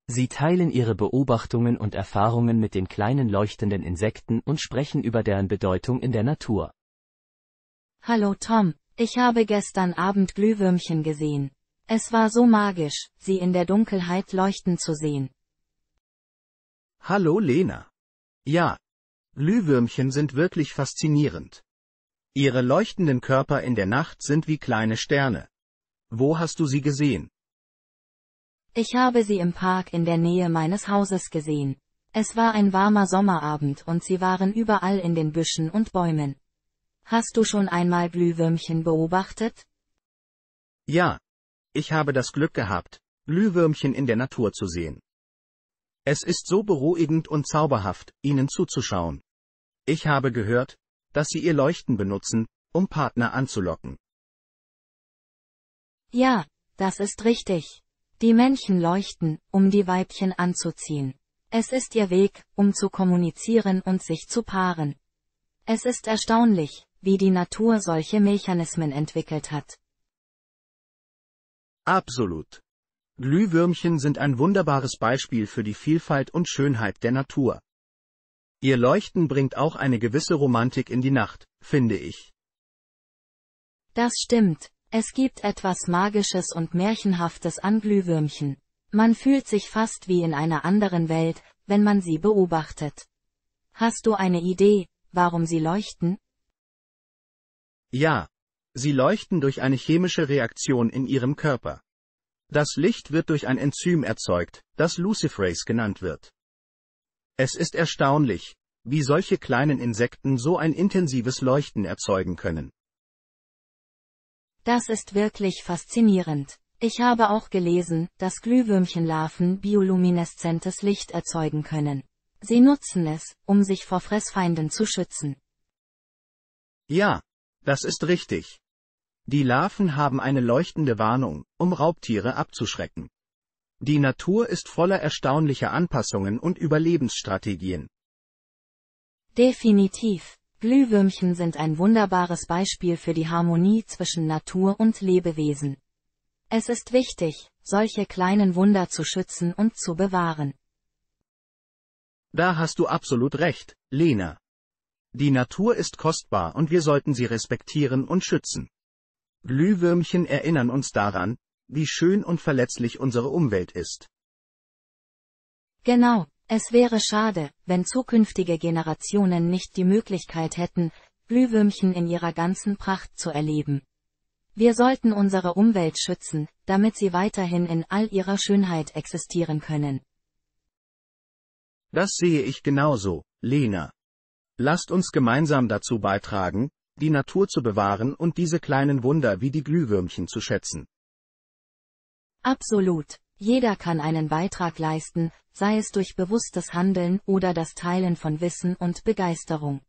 Sie teilen ihre Beobachtungen und Erfahrungen mit den kleinen leuchtenden Insekten und sprechen über deren Bedeutung in der Natur. Hallo Tom, ich habe gestern Abend Glühwürmchen gesehen. Es war so magisch, sie in der Dunkelheit leuchten zu sehen. Hallo Lena, ja. Glühwürmchen sind wirklich faszinierend. Ihre leuchtenden Körper in der Nacht sind wie kleine Sterne. Wo hast du sie gesehen? Ich habe sie im Park in der Nähe meines Hauses gesehen. Es war ein warmer Sommerabend und sie waren überall in den Büschen und Bäumen. Hast du schon einmal Glühwürmchen beobachtet? Ja. Ich habe das Glück gehabt, Glühwürmchen in der Natur zu sehen. Es ist so beruhigend und zauberhaft, ihnen zuzuschauen. Ich habe gehört, dass sie ihr Leuchten benutzen, um Partner anzulocken. Ja, das ist richtig. Die Männchen leuchten, um die Weibchen anzuziehen. Es ist ihr Weg, um zu kommunizieren und sich zu paaren. Es ist erstaunlich, wie die Natur solche Mechanismen entwickelt hat. Absolut. Glühwürmchen sind ein wunderbares Beispiel für die Vielfalt und Schönheit der Natur. Ihr Leuchten bringt auch eine gewisse Romantik in die Nacht, finde ich. Das stimmt. Es gibt etwas Magisches und Märchenhaftes an Glühwürmchen. Man fühlt sich fast wie in einer anderen Welt, wenn man sie beobachtet. Hast du eine Idee, warum sie leuchten? Ja. Sie leuchten durch eine chemische Reaktion in ihrem Körper. Das Licht wird durch ein Enzym erzeugt, das Luciferase genannt wird. Es ist erstaunlich, wie solche kleinen Insekten so ein intensives Leuchten erzeugen können. Das ist wirklich faszinierend. Ich habe auch gelesen, dass Glühwürmchenlarven biolumineszentes Licht erzeugen können. Sie nutzen es, um sich vor Fressfeinden zu schützen. Ja, das ist richtig. Die Larven haben eine leuchtende Warnung, um Raubtiere abzuschrecken. Die Natur ist voller erstaunlicher Anpassungen und Überlebensstrategien. Definitiv. Glühwürmchen sind ein wunderbares Beispiel für die Harmonie zwischen Natur und Lebewesen. Es ist wichtig, solche kleinen Wunder zu schützen und zu bewahren. Da hast du absolut recht, Lena. Die Natur ist kostbar und wir sollten sie respektieren und schützen. Glühwürmchen erinnern uns daran, wie schön und verletzlich unsere Umwelt ist. Genau, es wäre schade, wenn zukünftige Generationen nicht die Möglichkeit hätten, Glühwürmchen in ihrer ganzen Pracht zu erleben. Wir sollten unsere Umwelt schützen, damit sie weiterhin in all ihrer Schönheit existieren können. Das sehe ich genauso, Lena. Lasst uns gemeinsam dazu beitragen, die Natur zu bewahren und diese kleinen Wunder wie die Glühwürmchen zu schätzen. Absolut. Jeder kann einen Beitrag leisten, sei es durch bewusstes Handeln oder das Teilen von Wissen und Begeisterung.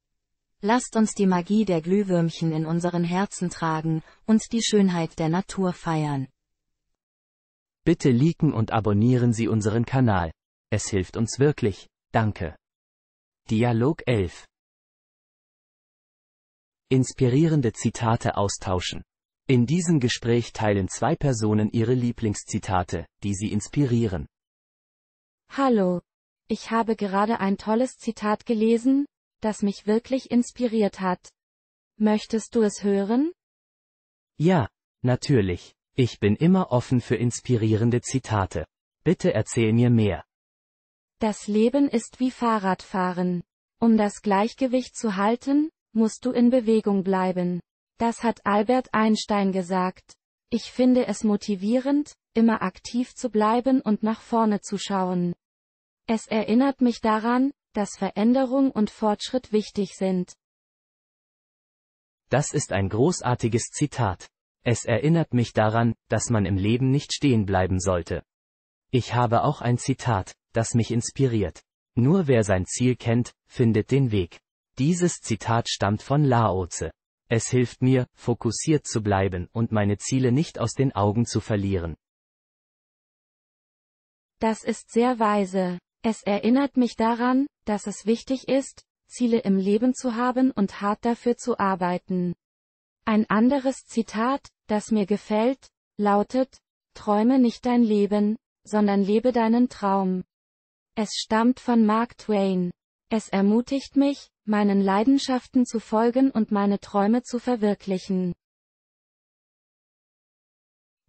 Lasst uns die Magie der Glühwürmchen in unseren Herzen tragen und die Schönheit der Natur feiern. Bitte liken und abonnieren Sie unseren Kanal. Es hilft uns wirklich. Danke. Dialog 11 Inspirierende Zitate austauschen. In diesem Gespräch teilen zwei Personen ihre Lieblingszitate, die sie inspirieren. Hallo. Ich habe gerade ein tolles Zitat gelesen, das mich wirklich inspiriert hat. Möchtest du es hören? Ja, natürlich. Ich bin immer offen für inspirierende Zitate. Bitte erzähl mir mehr. Das Leben ist wie Fahrradfahren. Um das Gleichgewicht zu halten, musst du in Bewegung bleiben. Das hat Albert Einstein gesagt. Ich finde es motivierend, immer aktiv zu bleiben und nach vorne zu schauen. Es erinnert mich daran, dass Veränderung und Fortschritt wichtig sind. Das ist ein großartiges Zitat. Es erinnert mich daran, dass man im Leben nicht stehen bleiben sollte. Ich habe auch ein Zitat, das mich inspiriert. Nur wer sein Ziel kennt, findet den Weg. Dieses Zitat stammt von Laoze. Es hilft mir, fokussiert zu bleiben und meine Ziele nicht aus den Augen zu verlieren. Das ist sehr weise. Es erinnert mich daran, dass es wichtig ist, Ziele im Leben zu haben und hart dafür zu arbeiten. Ein anderes Zitat, das mir gefällt, lautet, Träume nicht dein Leben, sondern lebe deinen Traum. Es stammt von Mark Twain. Es ermutigt mich, meinen Leidenschaften zu folgen und meine Träume zu verwirklichen.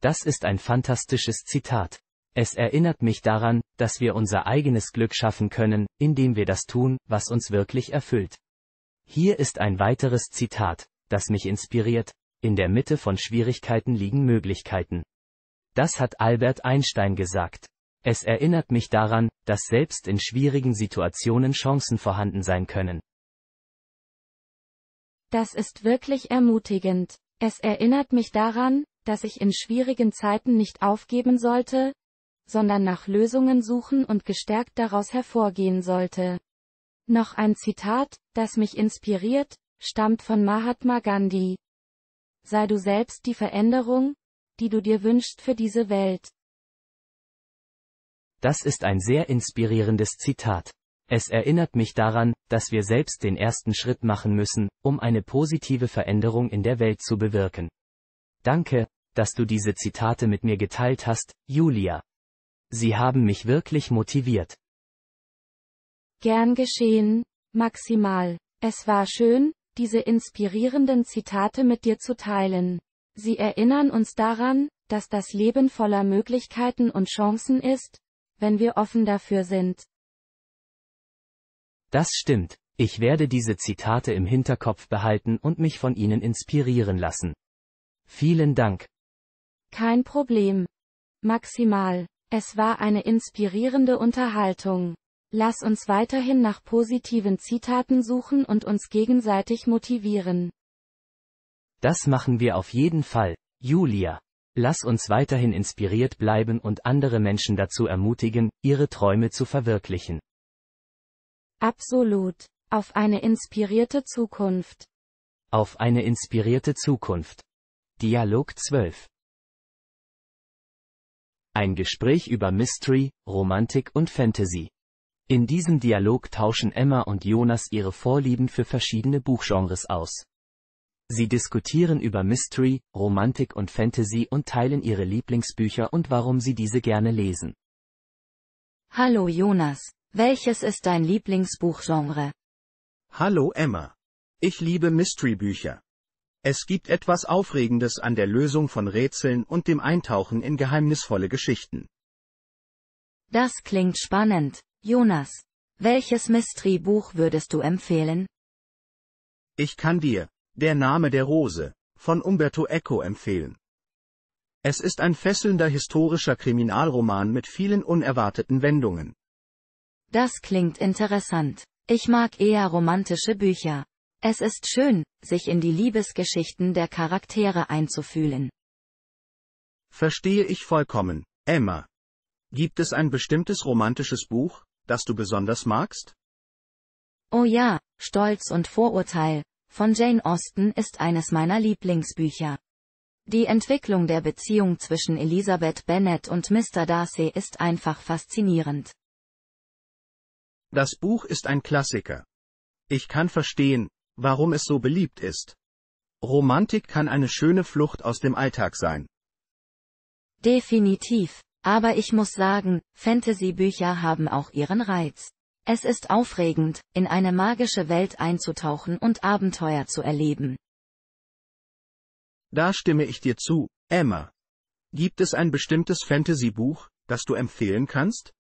Das ist ein fantastisches Zitat. Es erinnert mich daran, dass wir unser eigenes Glück schaffen können, indem wir das tun, was uns wirklich erfüllt. Hier ist ein weiteres Zitat, das mich inspiriert, in der Mitte von Schwierigkeiten liegen Möglichkeiten. Das hat Albert Einstein gesagt. Es erinnert mich daran, dass selbst in schwierigen Situationen Chancen vorhanden sein können. Das ist wirklich ermutigend. Es erinnert mich daran, dass ich in schwierigen Zeiten nicht aufgeben sollte, sondern nach Lösungen suchen und gestärkt daraus hervorgehen sollte. Noch ein Zitat, das mich inspiriert, stammt von Mahatma Gandhi. Sei du selbst die Veränderung, die du dir wünschst für diese Welt. Das ist ein sehr inspirierendes Zitat. Es erinnert mich daran, dass wir selbst den ersten Schritt machen müssen, um eine positive Veränderung in der Welt zu bewirken. Danke, dass du diese Zitate mit mir geteilt hast, Julia. Sie haben mich wirklich motiviert. Gern geschehen, maximal. Es war schön, diese inspirierenden Zitate mit dir zu teilen. Sie erinnern uns daran, dass das Leben voller Möglichkeiten und Chancen ist, wenn wir offen dafür sind. Das stimmt, ich werde diese Zitate im Hinterkopf behalten und mich von ihnen inspirieren lassen. Vielen Dank. Kein Problem. Maximal. Es war eine inspirierende Unterhaltung. Lass uns weiterhin nach positiven Zitaten suchen und uns gegenseitig motivieren. Das machen wir auf jeden Fall, Julia. Lass uns weiterhin inspiriert bleiben und andere Menschen dazu ermutigen, ihre Träume zu verwirklichen. Absolut. Auf eine inspirierte Zukunft. Auf eine inspirierte Zukunft. Dialog 12. Ein Gespräch über Mystery, Romantik und Fantasy. In diesem Dialog tauschen Emma und Jonas ihre Vorlieben für verschiedene Buchgenres aus. Sie diskutieren über Mystery, Romantik und Fantasy und teilen ihre Lieblingsbücher und warum sie diese gerne lesen. Hallo Jonas, welches ist dein Lieblingsbuchgenre? Hallo Emma. Ich liebe Mystery-Bücher. Es gibt etwas Aufregendes an der Lösung von Rätseln und dem Eintauchen in geheimnisvolle Geschichten. Das klingt spannend, Jonas. Welches Mystery-Buch würdest du empfehlen? Ich kann dir der Name der Rose von Umberto Eco empfehlen. Es ist ein fesselnder historischer Kriminalroman mit vielen unerwarteten Wendungen. Das klingt interessant. Ich mag eher romantische Bücher. Es ist schön, sich in die Liebesgeschichten der Charaktere einzufühlen. Verstehe ich vollkommen, Emma. Gibt es ein bestimmtes romantisches Buch, das du besonders magst? Oh ja, Stolz und Vorurteil, von Jane Austen ist eines meiner Lieblingsbücher. Die Entwicklung der Beziehung zwischen Elisabeth Bennet und Mr. Darcy ist einfach faszinierend. Das Buch ist ein Klassiker. Ich kann verstehen, warum es so beliebt ist. Romantik kann eine schöne Flucht aus dem Alltag sein. Definitiv, aber ich muss sagen, Fantasy-Bücher haben auch ihren Reiz. Es ist aufregend, in eine magische Welt einzutauchen und Abenteuer zu erleben. Da stimme ich dir zu, Emma. Gibt es ein bestimmtes Fantasy-Buch, das du empfehlen kannst?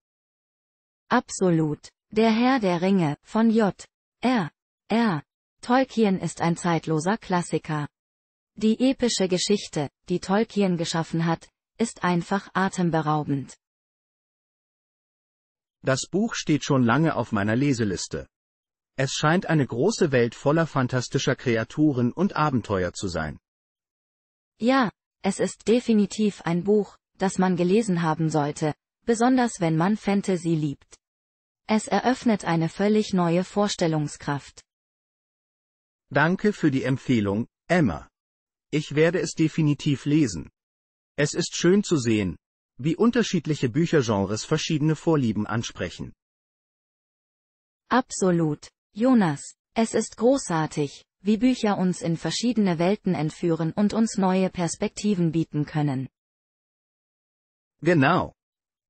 Absolut. Der Herr der Ringe von J. R. R. Tolkien ist ein zeitloser Klassiker. Die epische Geschichte, die Tolkien geschaffen hat, ist einfach atemberaubend. Das Buch steht schon lange auf meiner Leseliste. Es scheint eine große Welt voller fantastischer Kreaturen und Abenteuer zu sein. Ja, es ist definitiv ein Buch, das man gelesen haben sollte, besonders wenn man Fantasy liebt. Es eröffnet eine völlig neue Vorstellungskraft. Danke für die Empfehlung, Emma. Ich werde es definitiv lesen. Es ist schön zu sehen, wie unterschiedliche Büchergenres verschiedene Vorlieben ansprechen. Absolut, Jonas. Es ist großartig, wie Bücher uns in verschiedene Welten entführen und uns neue Perspektiven bieten können. Genau.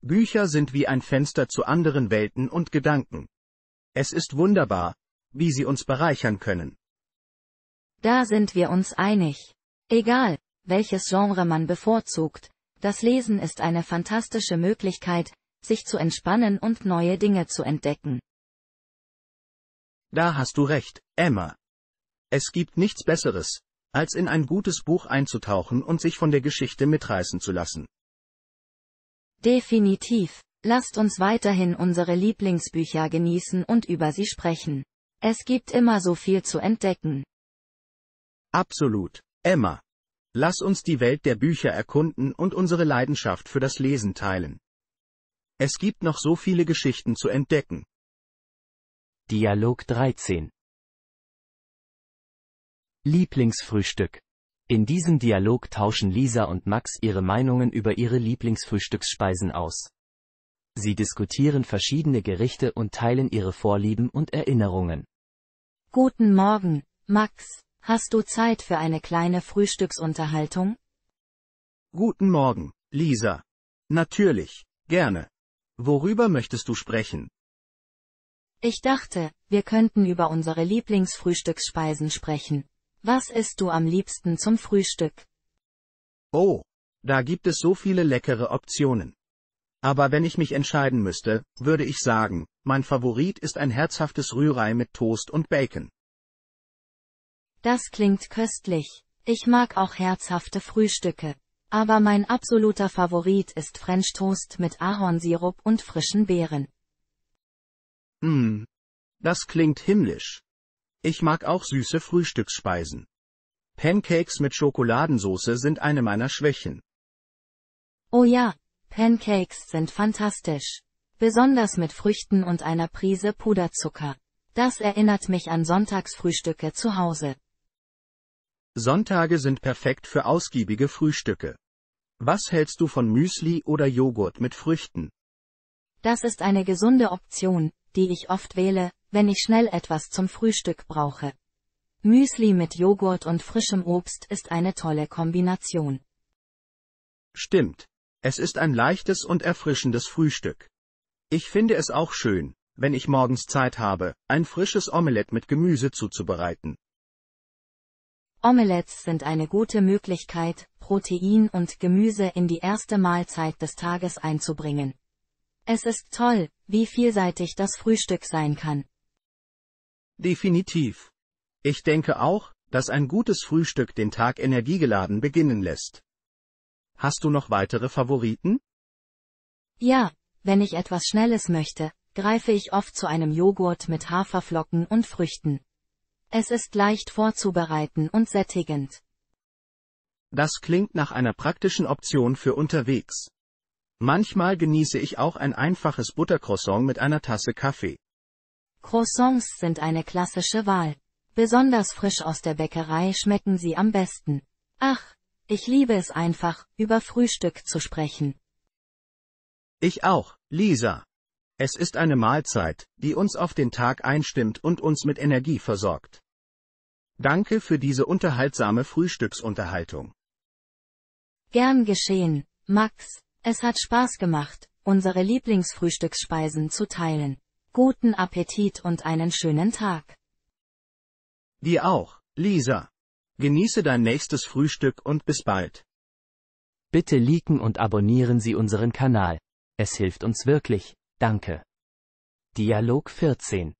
Bücher sind wie ein Fenster zu anderen Welten und Gedanken. Es ist wunderbar, wie sie uns bereichern können. Da sind wir uns einig. Egal, welches Genre man bevorzugt, das Lesen ist eine fantastische Möglichkeit, sich zu entspannen und neue Dinge zu entdecken. Da hast du recht, Emma. Es gibt nichts Besseres, als in ein gutes Buch einzutauchen und sich von der Geschichte mitreißen zu lassen. Definitiv. Lasst uns weiterhin unsere Lieblingsbücher genießen und über sie sprechen. Es gibt immer so viel zu entdecken. Absolut, Emma. Lass uns die Welt der Bücher erkunden und unsere Leidenschaft für das Lesen teilen. Es gibt noch so viele Geschichten zu entdecken. Dialog 13 Lieblingsfrühstück in diesem Dialog tauschen Lisa und Max ihre Meinungen über ihre Lieblingsfrühstücksspeisen aus. Sie diskutieren verschiedene Gerichte und teilen ihre Vorlieben und Erinnerungen. Guten Morgen, Max. Hast du Zeit für eine kleine Frühstücksunterhaltung? Guten Morgen, Lisa. Natürlich, gerne. Worüber möchtest du sprechen? Ich dachte, wir könnten über unsere Lieblingsfrühstücksspeisen sprechen. Was isst du am liebsten zum Frühstück? Oh, da gibt es so viele leckere Optionen. Aber wenn ich mich entscheiden müsste, würde ich sagen, mein Favorit ist ein herzhaftes Rührei mit Toast und Bacon. Das klingt köstlich. Ich mag auch herzhafte Frühstücke. Aber mein absoluter Favorit ist French Toast mit Ahornsirup und frischen Beeren. Mm. Das klingt himmlisch. Ich mag auch süße Frühstücksspeisen. Pancakes mit Schokoladensauce sind eine meiner Schwächen. Oh ja, Pancakes sind fantastisch. Besonders mit Früchten und einer Prise Puderzucker. Das erinnert mich an Sonntagsfrühstücke zu Hause. Sonntage sind perfekt für ausgiebige Frühstücke. Was hältst du von Müsli oder Joghurt mit Früchten? Das ist eine gesunde Option, die ich oft wähle, wenn ich schnell etwas zum Frühstück brauche. Müsli mit Joghurt und frischem Obst ist eine tolle Kombination. Stimmt. Es ist ein leichtes und erfrischendes Frühstück. Ich finde es auch schön, wenn ich morgens Zeit habe, ein frisches Omelett mit Gemüse zuzubereiten. Omelettes sind eine gute Möglichkeit, Protein und Gemüse in die erste Mahlzeit des Tages einzubringen. Es ist toll, wie vielseitig das Frühstück sein kann. Definitiv. Ich denke auch, dass ein gutes Frühstück den Tag energiegeladen beginnen lässt. Hast du noch weitere Favoriten? Ja, wenn ich etwas Schnelles möchte, greife ich oft zu einem Joghurt mit Haferflocken und Früchten. Es ist leicht vorzubereiten und sättigend. Das klingt nach einer praktischen Option für unterwegs. Manchmal genieße ich auch ein einfaches Buttercroissant mit einer Tasse Kaffee. Croissants sind eine klassische Wahl. Besonders frisch aus der Bäckerei schmecken sie am besten. Ach, ich liebe es einfach, über Frühstück zu sprechen. Ich auch, Lisa. Es ist eine Mahlzeit, die uns auf den Tag einstimmt und uns mit Energie versorgt. Danke für diese unterhaltsame Frühstücksunterhaltung. Gern geschehen, Max. Es hat Spaß gemacht, unsere Lieblingsfrühstücksspeisen zu teilen. Guten Appetit und einen schönen Tag. Dir auch, Lisa. Genieße dein nächstes Frühstück und bis bald. Bitte liken und abonnieren Sie unseren Kanal. Es hilft uns wirklich. Danke. Dialog 14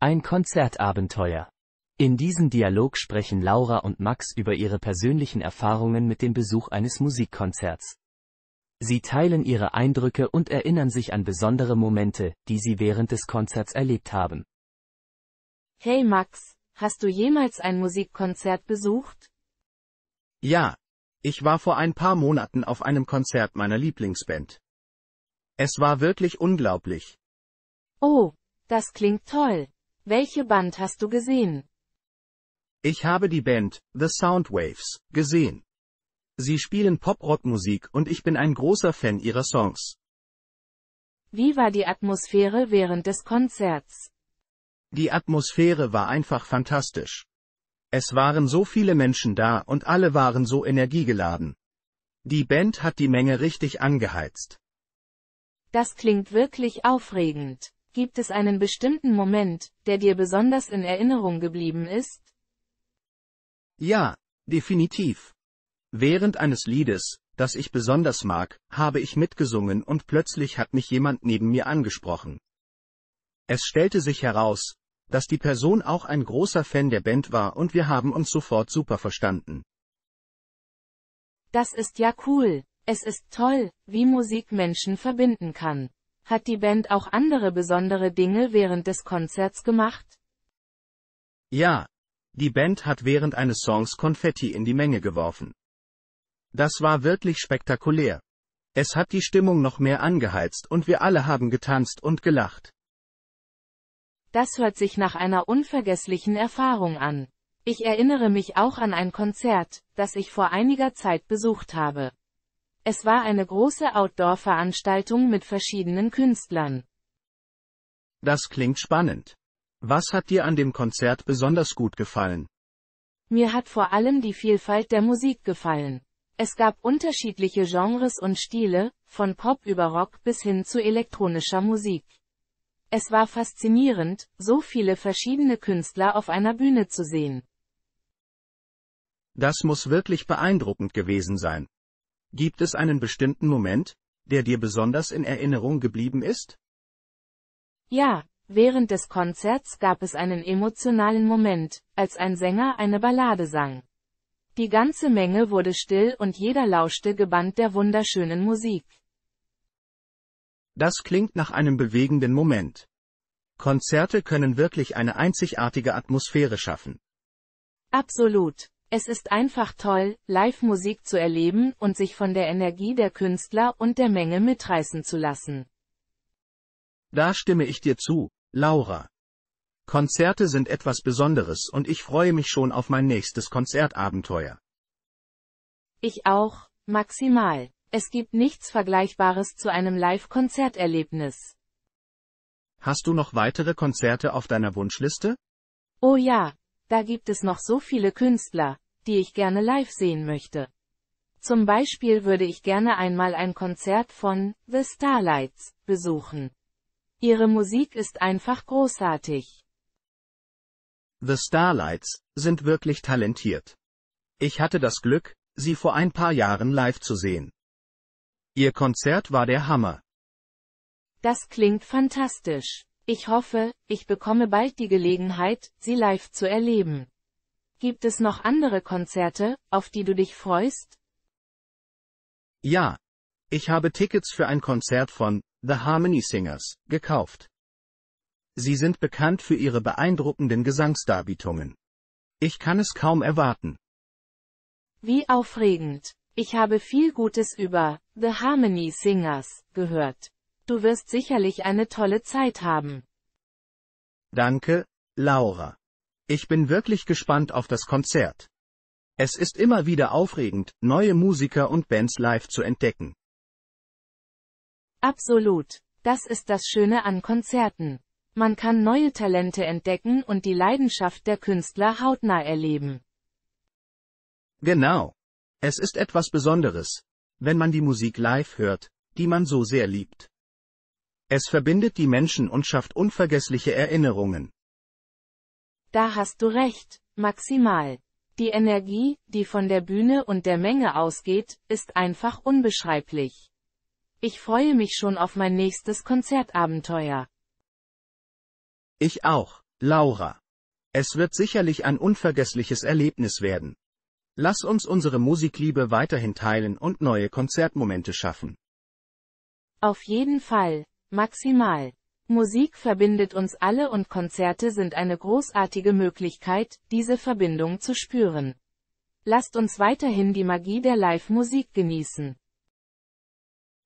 Ein Konzertabenteuer. In diesem Dialog sprechen Laura und Max über ihre persönlichen Erfahrungen mit dem Besuch eines Musikkonzerts. Sie teilen ihre Eindrücke und erinnern sich an besondere Momente, die sie während des Konzerts erlebt haben. Hey Max, hast du jemals ein Musikkonzert besucht? Ja. Ich war vor ein paar Monaten auf einem Konzert meiner Lieblingsband. Es war wirklich unglaublich. Oh, das klingt toll. Welche Band hast du gesehen? Ich habe die Band, The Soundwaves, gesehen. Sie spielen Pop-Rock-Musik und ich bin ein großer Fan ihrer Songs. Wie war die Atmosphäre während des Konzerts? Die Atmosphäre war einfach fantastisch. Es waren so viele Menschen da und alle waren so energiegeladen. Die Band hat die Menge richtig angeheizt. Das klingt wirklich aufregend. Gibt es einen bestimmten Moment, der dir besonders in Erinnerung geblieben ist? Ja, definitiv. Während eines Liedes, das ich besonders mag, habe ich mitgesungen und plötzlich hat mich jemand neben mir angesprochen. Es stellte sich heraus, dass die Person auch ein großer Fan der Band war und wir haben uns sofort super verstanden. Das ist ja cool. Es ist toll, wie Musik Menschen verbinden kann. Hat die Band auch andere besondere Dinge während des Konzerts gemacht? Ja. Die Band hat während eines Songs Konfetti in die Menge geworfen. Das war wirklich spektakulär. Es hat die Stimmung noch mehr angeheizt und wir alle haben getanzt und gelacht. Das hört sich nach einer unvergesslichen Erfahrung an. Ich erinnere mich auch an ein Konzert, das ich vor einiger Zeit besucht habe. Es war eine große Outdoor-Veranstaltung mit verschiedenen Künstlern. Das klingt spannend. Was hat dir an dem Konzert besonders gut gefallen? Mir hat vor allem die Vielfalt der Musik gefallen. Es gab unterschiedliche Genres und Stile, von Pop über Rock bis hin zu elektronischer Musik. Es war faszinierend, so viele verschiedene Künstler auf einer Bühne zu sehen. Das muss wirklich beeindruckend gewesen sein. Gibt es einen bestimmten Moment, der dir besonders in Erinnerung geblieben ist? Ja, während des Konzerts gab es einen emotionalen Moment, als ein Sänger eine Ballade sang. Die ganze Menge wurde still und jeder lauschte gebannt der wunderschönen Musik. Das klingt nach einem bewegenden Moment. Konzerte können wirklich eine einzigartige Atmosphäre schaffen. Absolut. Es ist einfach toll, Live-Musik zu erleben und sich von der Energie der Künstler und der Menge mitreißen zu lassen. Da stimme ich dir zu, Laura. Konzerte sind etwas Besonderes und ich freue mich schon auf mein nächstes Konzertabenteuer. Ich auch, maximal. Es gibt nichts Vergleichbares zu einem Live-Konzerterlebnis. Hast du noch weitere Konzerte auf deiner Wunschliste? Oh ja, da gibt es noch so viele Künstler, die ich gerne live sehen möchte. Zum Beispiel würde ich gerne einmal ein Konzert von The Starlights besuchen. Ihre Musik ist einfach großartig. The Starlights sind wirklich talentiert. Ich hatte das Glück, sie vor ein paar Jahren live zu sehen. Ihr Konzert war der Hammer. Das klingt fantastisch. Ich hoffe, ich bekomme bald die Gelegenheit, sie live zu erleben. Gibt es noch andere Konzerte, auf die du dich freust? Ja. Ich habe Tickets für ein Konzert von The Harmony Singers gekauft. Sie sind bekannt für ihre beeindruckenden Gesangsdarbietungen. Ich kann es kaum erwarten. Wie aufregend. Ich habe viel Gutes über The Harmony Singers gehört. Du wirst sicherlich eine tolle Zeit haben. Danke, Laura. Ich bin wirklich gespannt auf das Konzert. Es ist immer wieder aufregend, neue Musiker und Bands live zu entdecken. Absolut. Das ist das Schöne an Konzerten. Man kann neue Talente entdecken und die Leidenschaft der Künstler hautnah erleben. Genau. Es ist etwas Besonderes, wenn man die Musik live hört, die man so sehr liebt. Es verbindet die Menschen und schafft unvergessliche Erinnerungen. Da hast du recht, maximal. Die Energie, die von der Bühne und der Menge ausgeht, ist einfach unbeschreiblich. Ich freue mich schon auf mein nächstes Konzertabenteuer. Ich auch, Laura. Es wird sicherlich ein unvergessliches Erlebnis werden. Lass uns unsere Musikliebe weiterhin teilen und neue Konzertmomente schaffen. Auf jeden Fall, Maximal. Musik verbindet uns alle und Konzerte sind eine großartige Möglichkeit, diese Verbindung zu spüren. Lasst uns weiterhin die Magie der Live-Musik genießen.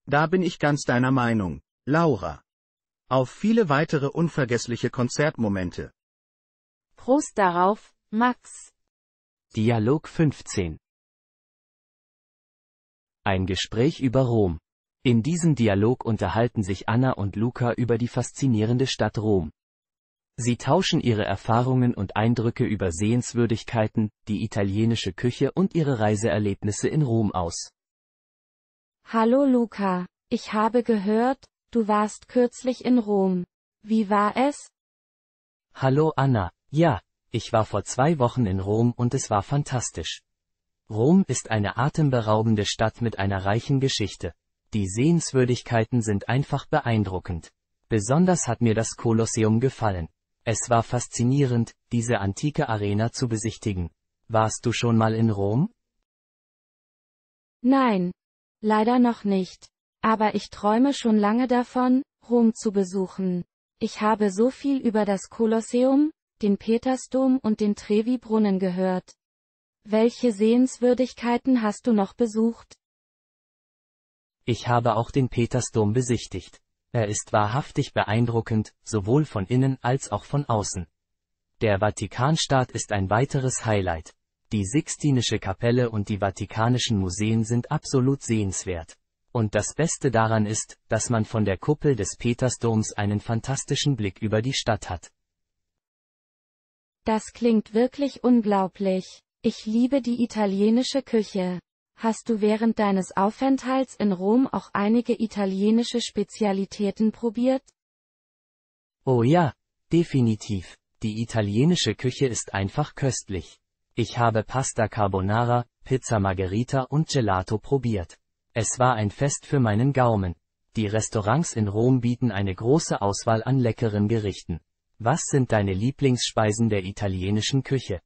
Da bin ich ganz deiner Meinung, Laura. Auf viele weitere unvergessliche Konzertmomente. Prost darauf, Max. Dialog 15. Ein Gespräch über Rom. In diesem Dialog unterhalten sich Anna und Luca über die faszinierende Stadt Rom. Sie tauschen ihre Erfahrungen und Eindrücke über Sehenswürdigkeiten, die italienische Küche und ihre Reiseerlebnisse in Rom aus. Hallo Luca, ich habe gehört, du warst kürzlich in Rom. Wie war es? Hallo Anna, ja, ich war vor zwei Wochen in Rom und es war fantastisch. Rom ist eine atemberaubende Stadt mit einer reichen Geschichte. Die Sehenswürdigkeiten sind einfach beeindruckend. Besonders hat mir das Kolosseum gefallen. Es war faszinierend, diese antike Arena zu besichtigen. Warst du schon mal in Rom? Nein. Leider noch nicht. Aber ich träume schon lange davon, Rom zu besuchen. Ich habe so viel über das Kolosseum, den Petersdom und den Trevi-Brunnen gehört. Welche Sehenswürdigkeiten hast du noch besucht? Ich habe auch den Petersdom besichtigt. Er ist wahrhaftig beeindruckend, sowohl von innen als auch von außen. Der Vatikanstaat ist ein weiteres Highlight. Die Sixtinische Kapelle und die Vatikanischen Museen sind absolut sehenswert. Und das Beste daran ist, dass man von der Kuppel des Petersdoms einen fantastischen Blick über die Stadt hat. Das klingt wirklich unglaublich. Ich liebe die italienische Küche. Hast du während deines Aufenthalts in Rom auch einige italienische Spezialitäten probiert? Oh ja, definitiv. Die italienische Küche ist einfach köstlich. Ich habe Pasta Carbonara, Pizza Margherita und Gelato probiert. Es war ein Fest für meinen Gaumen. Die Restaurants in Rom bieten eine große Auswahl an leckeren Gerichten. Was sind deine Lieblingsspeisen der italienischen Küche?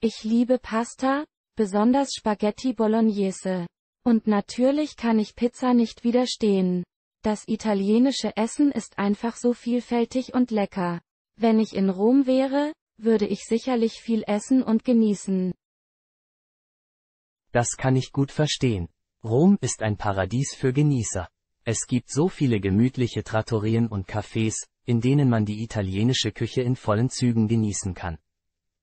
Ich liebe Pasta, besonders Spaghetti Bolognese. Und natürlich kann ich Pizza nicht widerstehen. Das italienische Essen ist einfach so vielfältig und lecker. Wenn ich in Rom wäre, würde ich sicherlich viel essen und genießen. Das kann ich gut verstehen. Rom ist ein Paradies für Genießer. Es gibt so viele gemütliche Trattorien und Cafés, in denen man die italienische Küche in vollen Zügen genießen kann.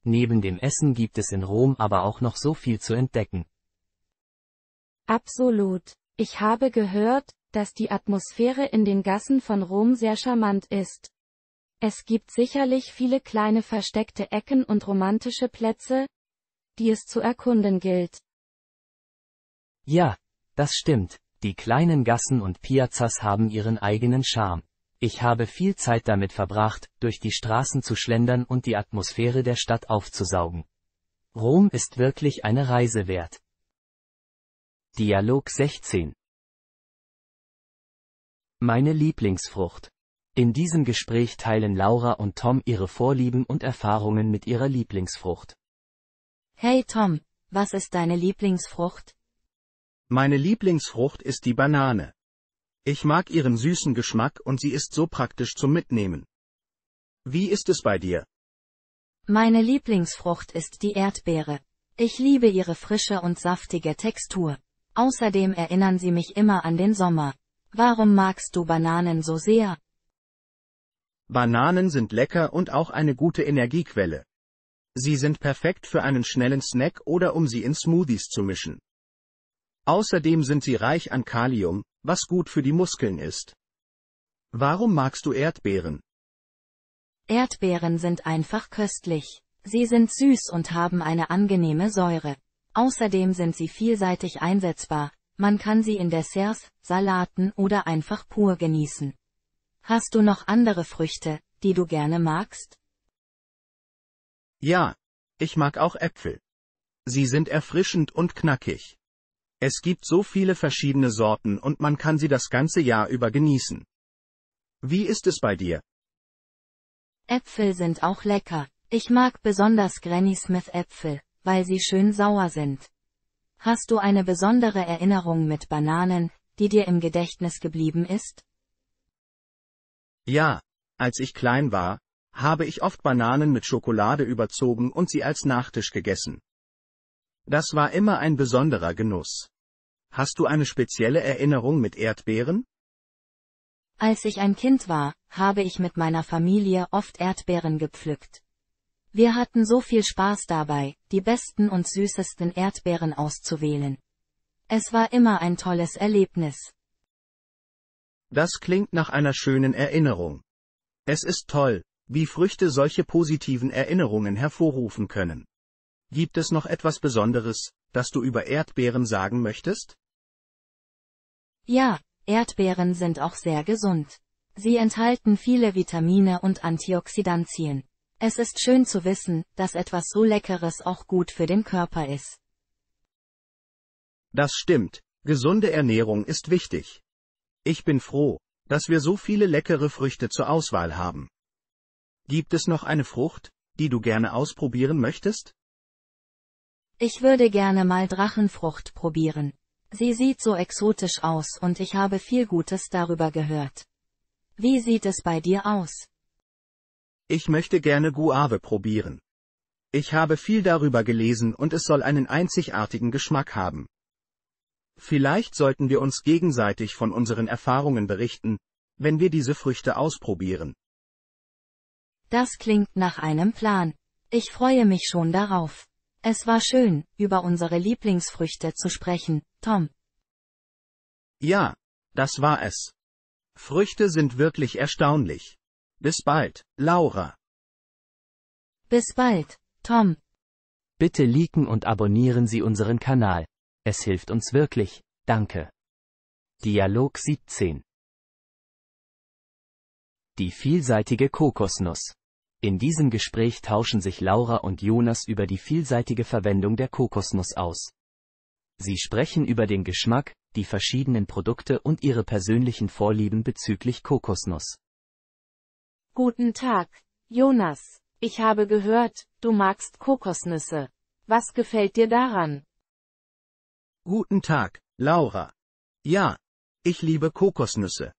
Neben dem Essen gibt es in Rom aber auch noch so viel zu entdecken. Absolut. Ich habe gehört, dass die Atmosphäre in den Gassen von Rom sehr charmant ist. Es gibt sicherlich viele kleine versteckte Ecken und romantische Plätze, die es zu erkunden gilt. Ja, das stimmt, die kleinen Gassen und Piazzas haben ihren eigenen Charme. Ich habe viel Zeit damit verbracht, durch die Straßen zu schlendern und die Atmosphäre der Stadt aufzusaugen. Rom ist wirklich eine Reise wert. Dialog 16 Meine Lieblingsfrucht. In diesem Gespräch teilen Laura und Tom ihre Vorlieben und Erfahrungen mit ihrer Lieblingsfrucht. Hey Tom, was ist deine Lieblingsfrucht? Meine Lieblingsfrucht ist die Banane. Ich mag ihren süßen Geschmack und sie ist so praktisch zum Mitnehmen. Wie ist es bei dir? Meine Lieblingsfrucht ist die Erdbeere. Ich liebe ihre frische und saftige Textur. Außerdem erinnern sie mich immer an den Sommer. Warum magst du Bananen so sehr? Bananen sind lecker und auch eine gute Energiequelle. Sie sind perfekt für einen schnellen Snack oder um sie in Smoothies zu mischen. Außerdem sind sie reich an Kalium, was gut für die Muskeln ist. Warum magst du Erdbeeren? Erdbeeren sind einfach köstlich. Sie sind süß und haben eine angenehme Säure. Außerdem sind sie vielseitig einsetzbar, man kann sie in Desserts, Salaten oder einfach pur genießen. Hast du noch andere Früchte, die du gerne magst? Ja, ich mag auch Äpfel. Sie sind erfrischend und knackig. Es gibt so viele verschiedene Sorten und man kann sie das ganze Jahr über genießen. Wie ist es bei dir? Äpfel sind auch lecker. Ich mag besonders Granny Smith Äpfel, weil sie schön sauer sind. Hast du eine besondere Erinnerung mit Bananen, die dir im Gedächtnis geblieben ist? Ja, als ich klein war, habe ich oft Bananen mit Schokolade überzogen und sie als Nachtisch gegessen. Das war immer ein besonderer Genuss. Hast du eine spezielle Erinnerung mit Erdbeeren? Als ich ein Kind war, habe ich mit meiner Familie oft Erdbeeren gepflückt. Wir hatten so viel Spaß dabei, die besten und süßesten Erdbeeren auszuwählen. Es war immer ein tolles Erlebnis. Das klingt nach einer schönen Erinnerung. Es ist toll, wie Früchte solche positiven Erinnerungen hervorrufen können. Gibt es noch etwas Besonderes, das du über Erdbeeren sagen möchtest? Ja, Erdbeeren sind auch sehr gesund. Sie enthalten viele Vitamine und Antioxidantien. Es ist schön zu wissen, dass etwas so Leckeres auch gut für den Körper ist. Das stimmt, gesunde Ernährung ist wichtig. Ich bin froh, dass wir so viele leckere Früchte zur Auswahl haben. Gibt es noch eine Frucht, die du gerne ausprobieren möchtest? Ich würde gerne mal Drachenfrucht probieren. Sie sieht so exotisch aus und ich habe viel Gutes darüber gehört. Wie sieht es bei dir aus? Ich möchte gerne Guave probieren. Ich habe viel darüber gelesen und es soll einen einzigartigen Geschmack haben. Vielleicht sollten wir uns gegenseitig von unseren Erfahrungen berichten, wenn wir diese Früchte ausprobieren. Das klingt nach einem Plan. Ich freue mich schon darauf. Es war schön, über unsere Lieblingsfrüchte zu sprechen, Tom. Ja, das war es. Früchte sind wirklich erstaunlich. Bis bald, Laura. Bis bald, Tom. Bitte liken und abonnieren Sie unseren Kanal. Es hilft uns wirklich. Danke. Dialog 17 Die vielseitige Kokosnuss in diesem Gespräch tauschen sich Laura und Jonas über die vielseitige Verwendung der Kokosnuss aus. Sie sprechen über den Geschmack, die verschiedenen Produkte und ihre persönlichen Vorlieben bezüglich Kokosnuss. Guten Tag, Jonas. Ich habe gehört, du magst Kokosnüsse. Was gefällt dir daran? Guten Tag, Laura. Ja, ich liebe Kokosnüsse.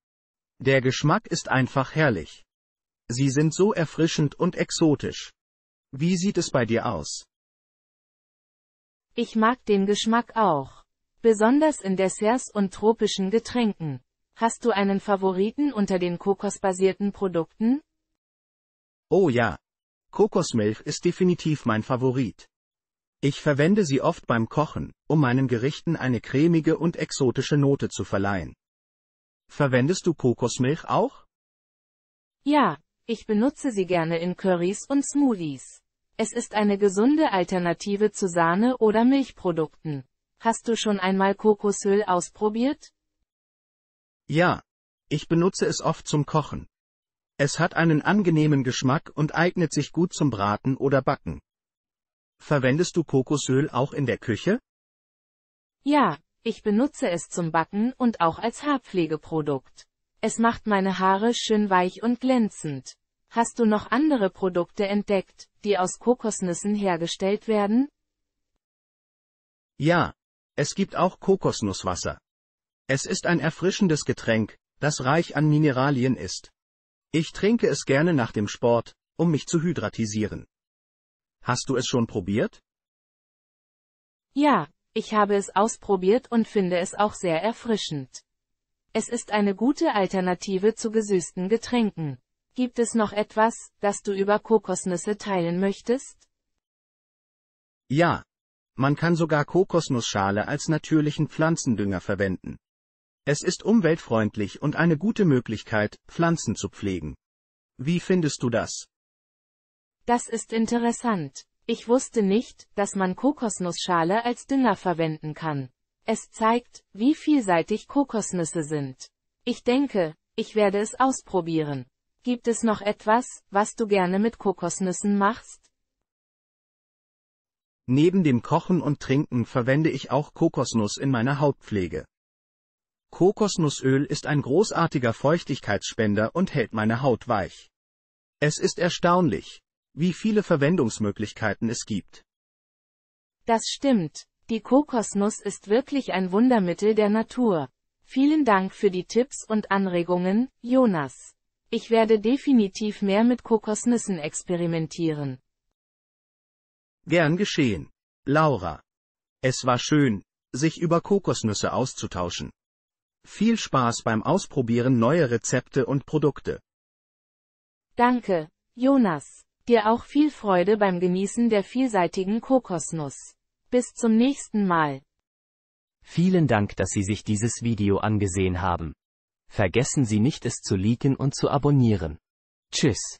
Der Geschmack ist einfach herrlich. Sie sind so erfrischend und exotisch. Wie sieht es bei dir aus? Ich mag den Geschmack auch. Besonders in Desserts und tropischen Getränken. Hast du einen Favoriten unter den kokosbasierten Produkten? Oh ja. Kokosmilch ist definitiv mein Favorit. Ich verwende sie oft beim Kochen, um meinen Gerichten eine cremige und exotische Note zu verleihen. Verwendest du Kokosmilch auch? Ja, ich benutze sie gerne in Curries und Smoothies. Es ist eine gesunde Alternative zu Sahne oder Milchprodukten. Hast du schon einmal Kokosöl ausprobiert? Ja. Ich benutze es oft zum Kochen. Es hat einen angenehmen Geschmack und eignet sich gut zum Braten oder Backen. Verwendest du Kokosöl auch in der Küche? Ja, ich benutze es zum Backen und auch als Haarpflegeprodukt. Es macht meine Haare schön weich und glänzend. Hast du noch andere Produkte entdeckt, die aus Kokosnüssen hergestellt werden? Ja, es gibt auch Kokosnusswasser. Es ist ein erfrischendes Getränk, das reich an Mineralien ist. Ich trinke es gerne nach dem Sport, um mich zu hydratisieren. Hast du es schon probiert? Ja, ich habe es ausprobiert und finde es auch sehr erfrischend. Es ist eine gute Alternative zu gesüßten Getränken. Gibt es noch etwas, das du über Kokosnüsse teilen möchtest? Ja. Man kann sogar Kokosnussschale als natürlichen Pflanzendünger verwenden. Es ist umweltfreundlich und eine gute Möglichkeit, Pflanzen zu pflegen. Wie findest du das? Das ist interessant. Ich wusste nicht, dass man Kokosnussschale als Dünger verwenden kann. Es zeigt, wie vielseitig Kokosnüsse sind. Ich denke, ich werde es ausprobieren. Gibt es noch etwas, was du gerne mit Kokosnüssen machst? Neben dem Kochen und Trinken verwende ich auch Kokosnuss in meiner Hautpflege. Kokosnussöl ist ein großartiger Feuchtigkeitsspender und hält meine Haut weich. Es ist erstaunlich, wie viele Verwendungsmöglichkeiten es gibt. Das stimmt, die Kokosnuss ist wirklich ein Wundermittel der Natur. Vielen Dank für die Tipps und Anregungen, Jonas. Ich werde definitiv mehr mit Kokosnüssen experimentieren. Gern geschehen. Laura. Es war schön, sich über Kokosnüsse auszutauschen. Viel Spaß beim Ausprobieren neuer Rezepte und Produkte. Danke, Jonas. Dir auch viel Freude beim Genießen der vielseitigen Kokosnuss. Bis zum nächsten Mal. Vielen Dank, dass Sie sich dieses Video angesehen haben. Vergessen Sie nicht es zu liken und zu abonnieren. Tschüss.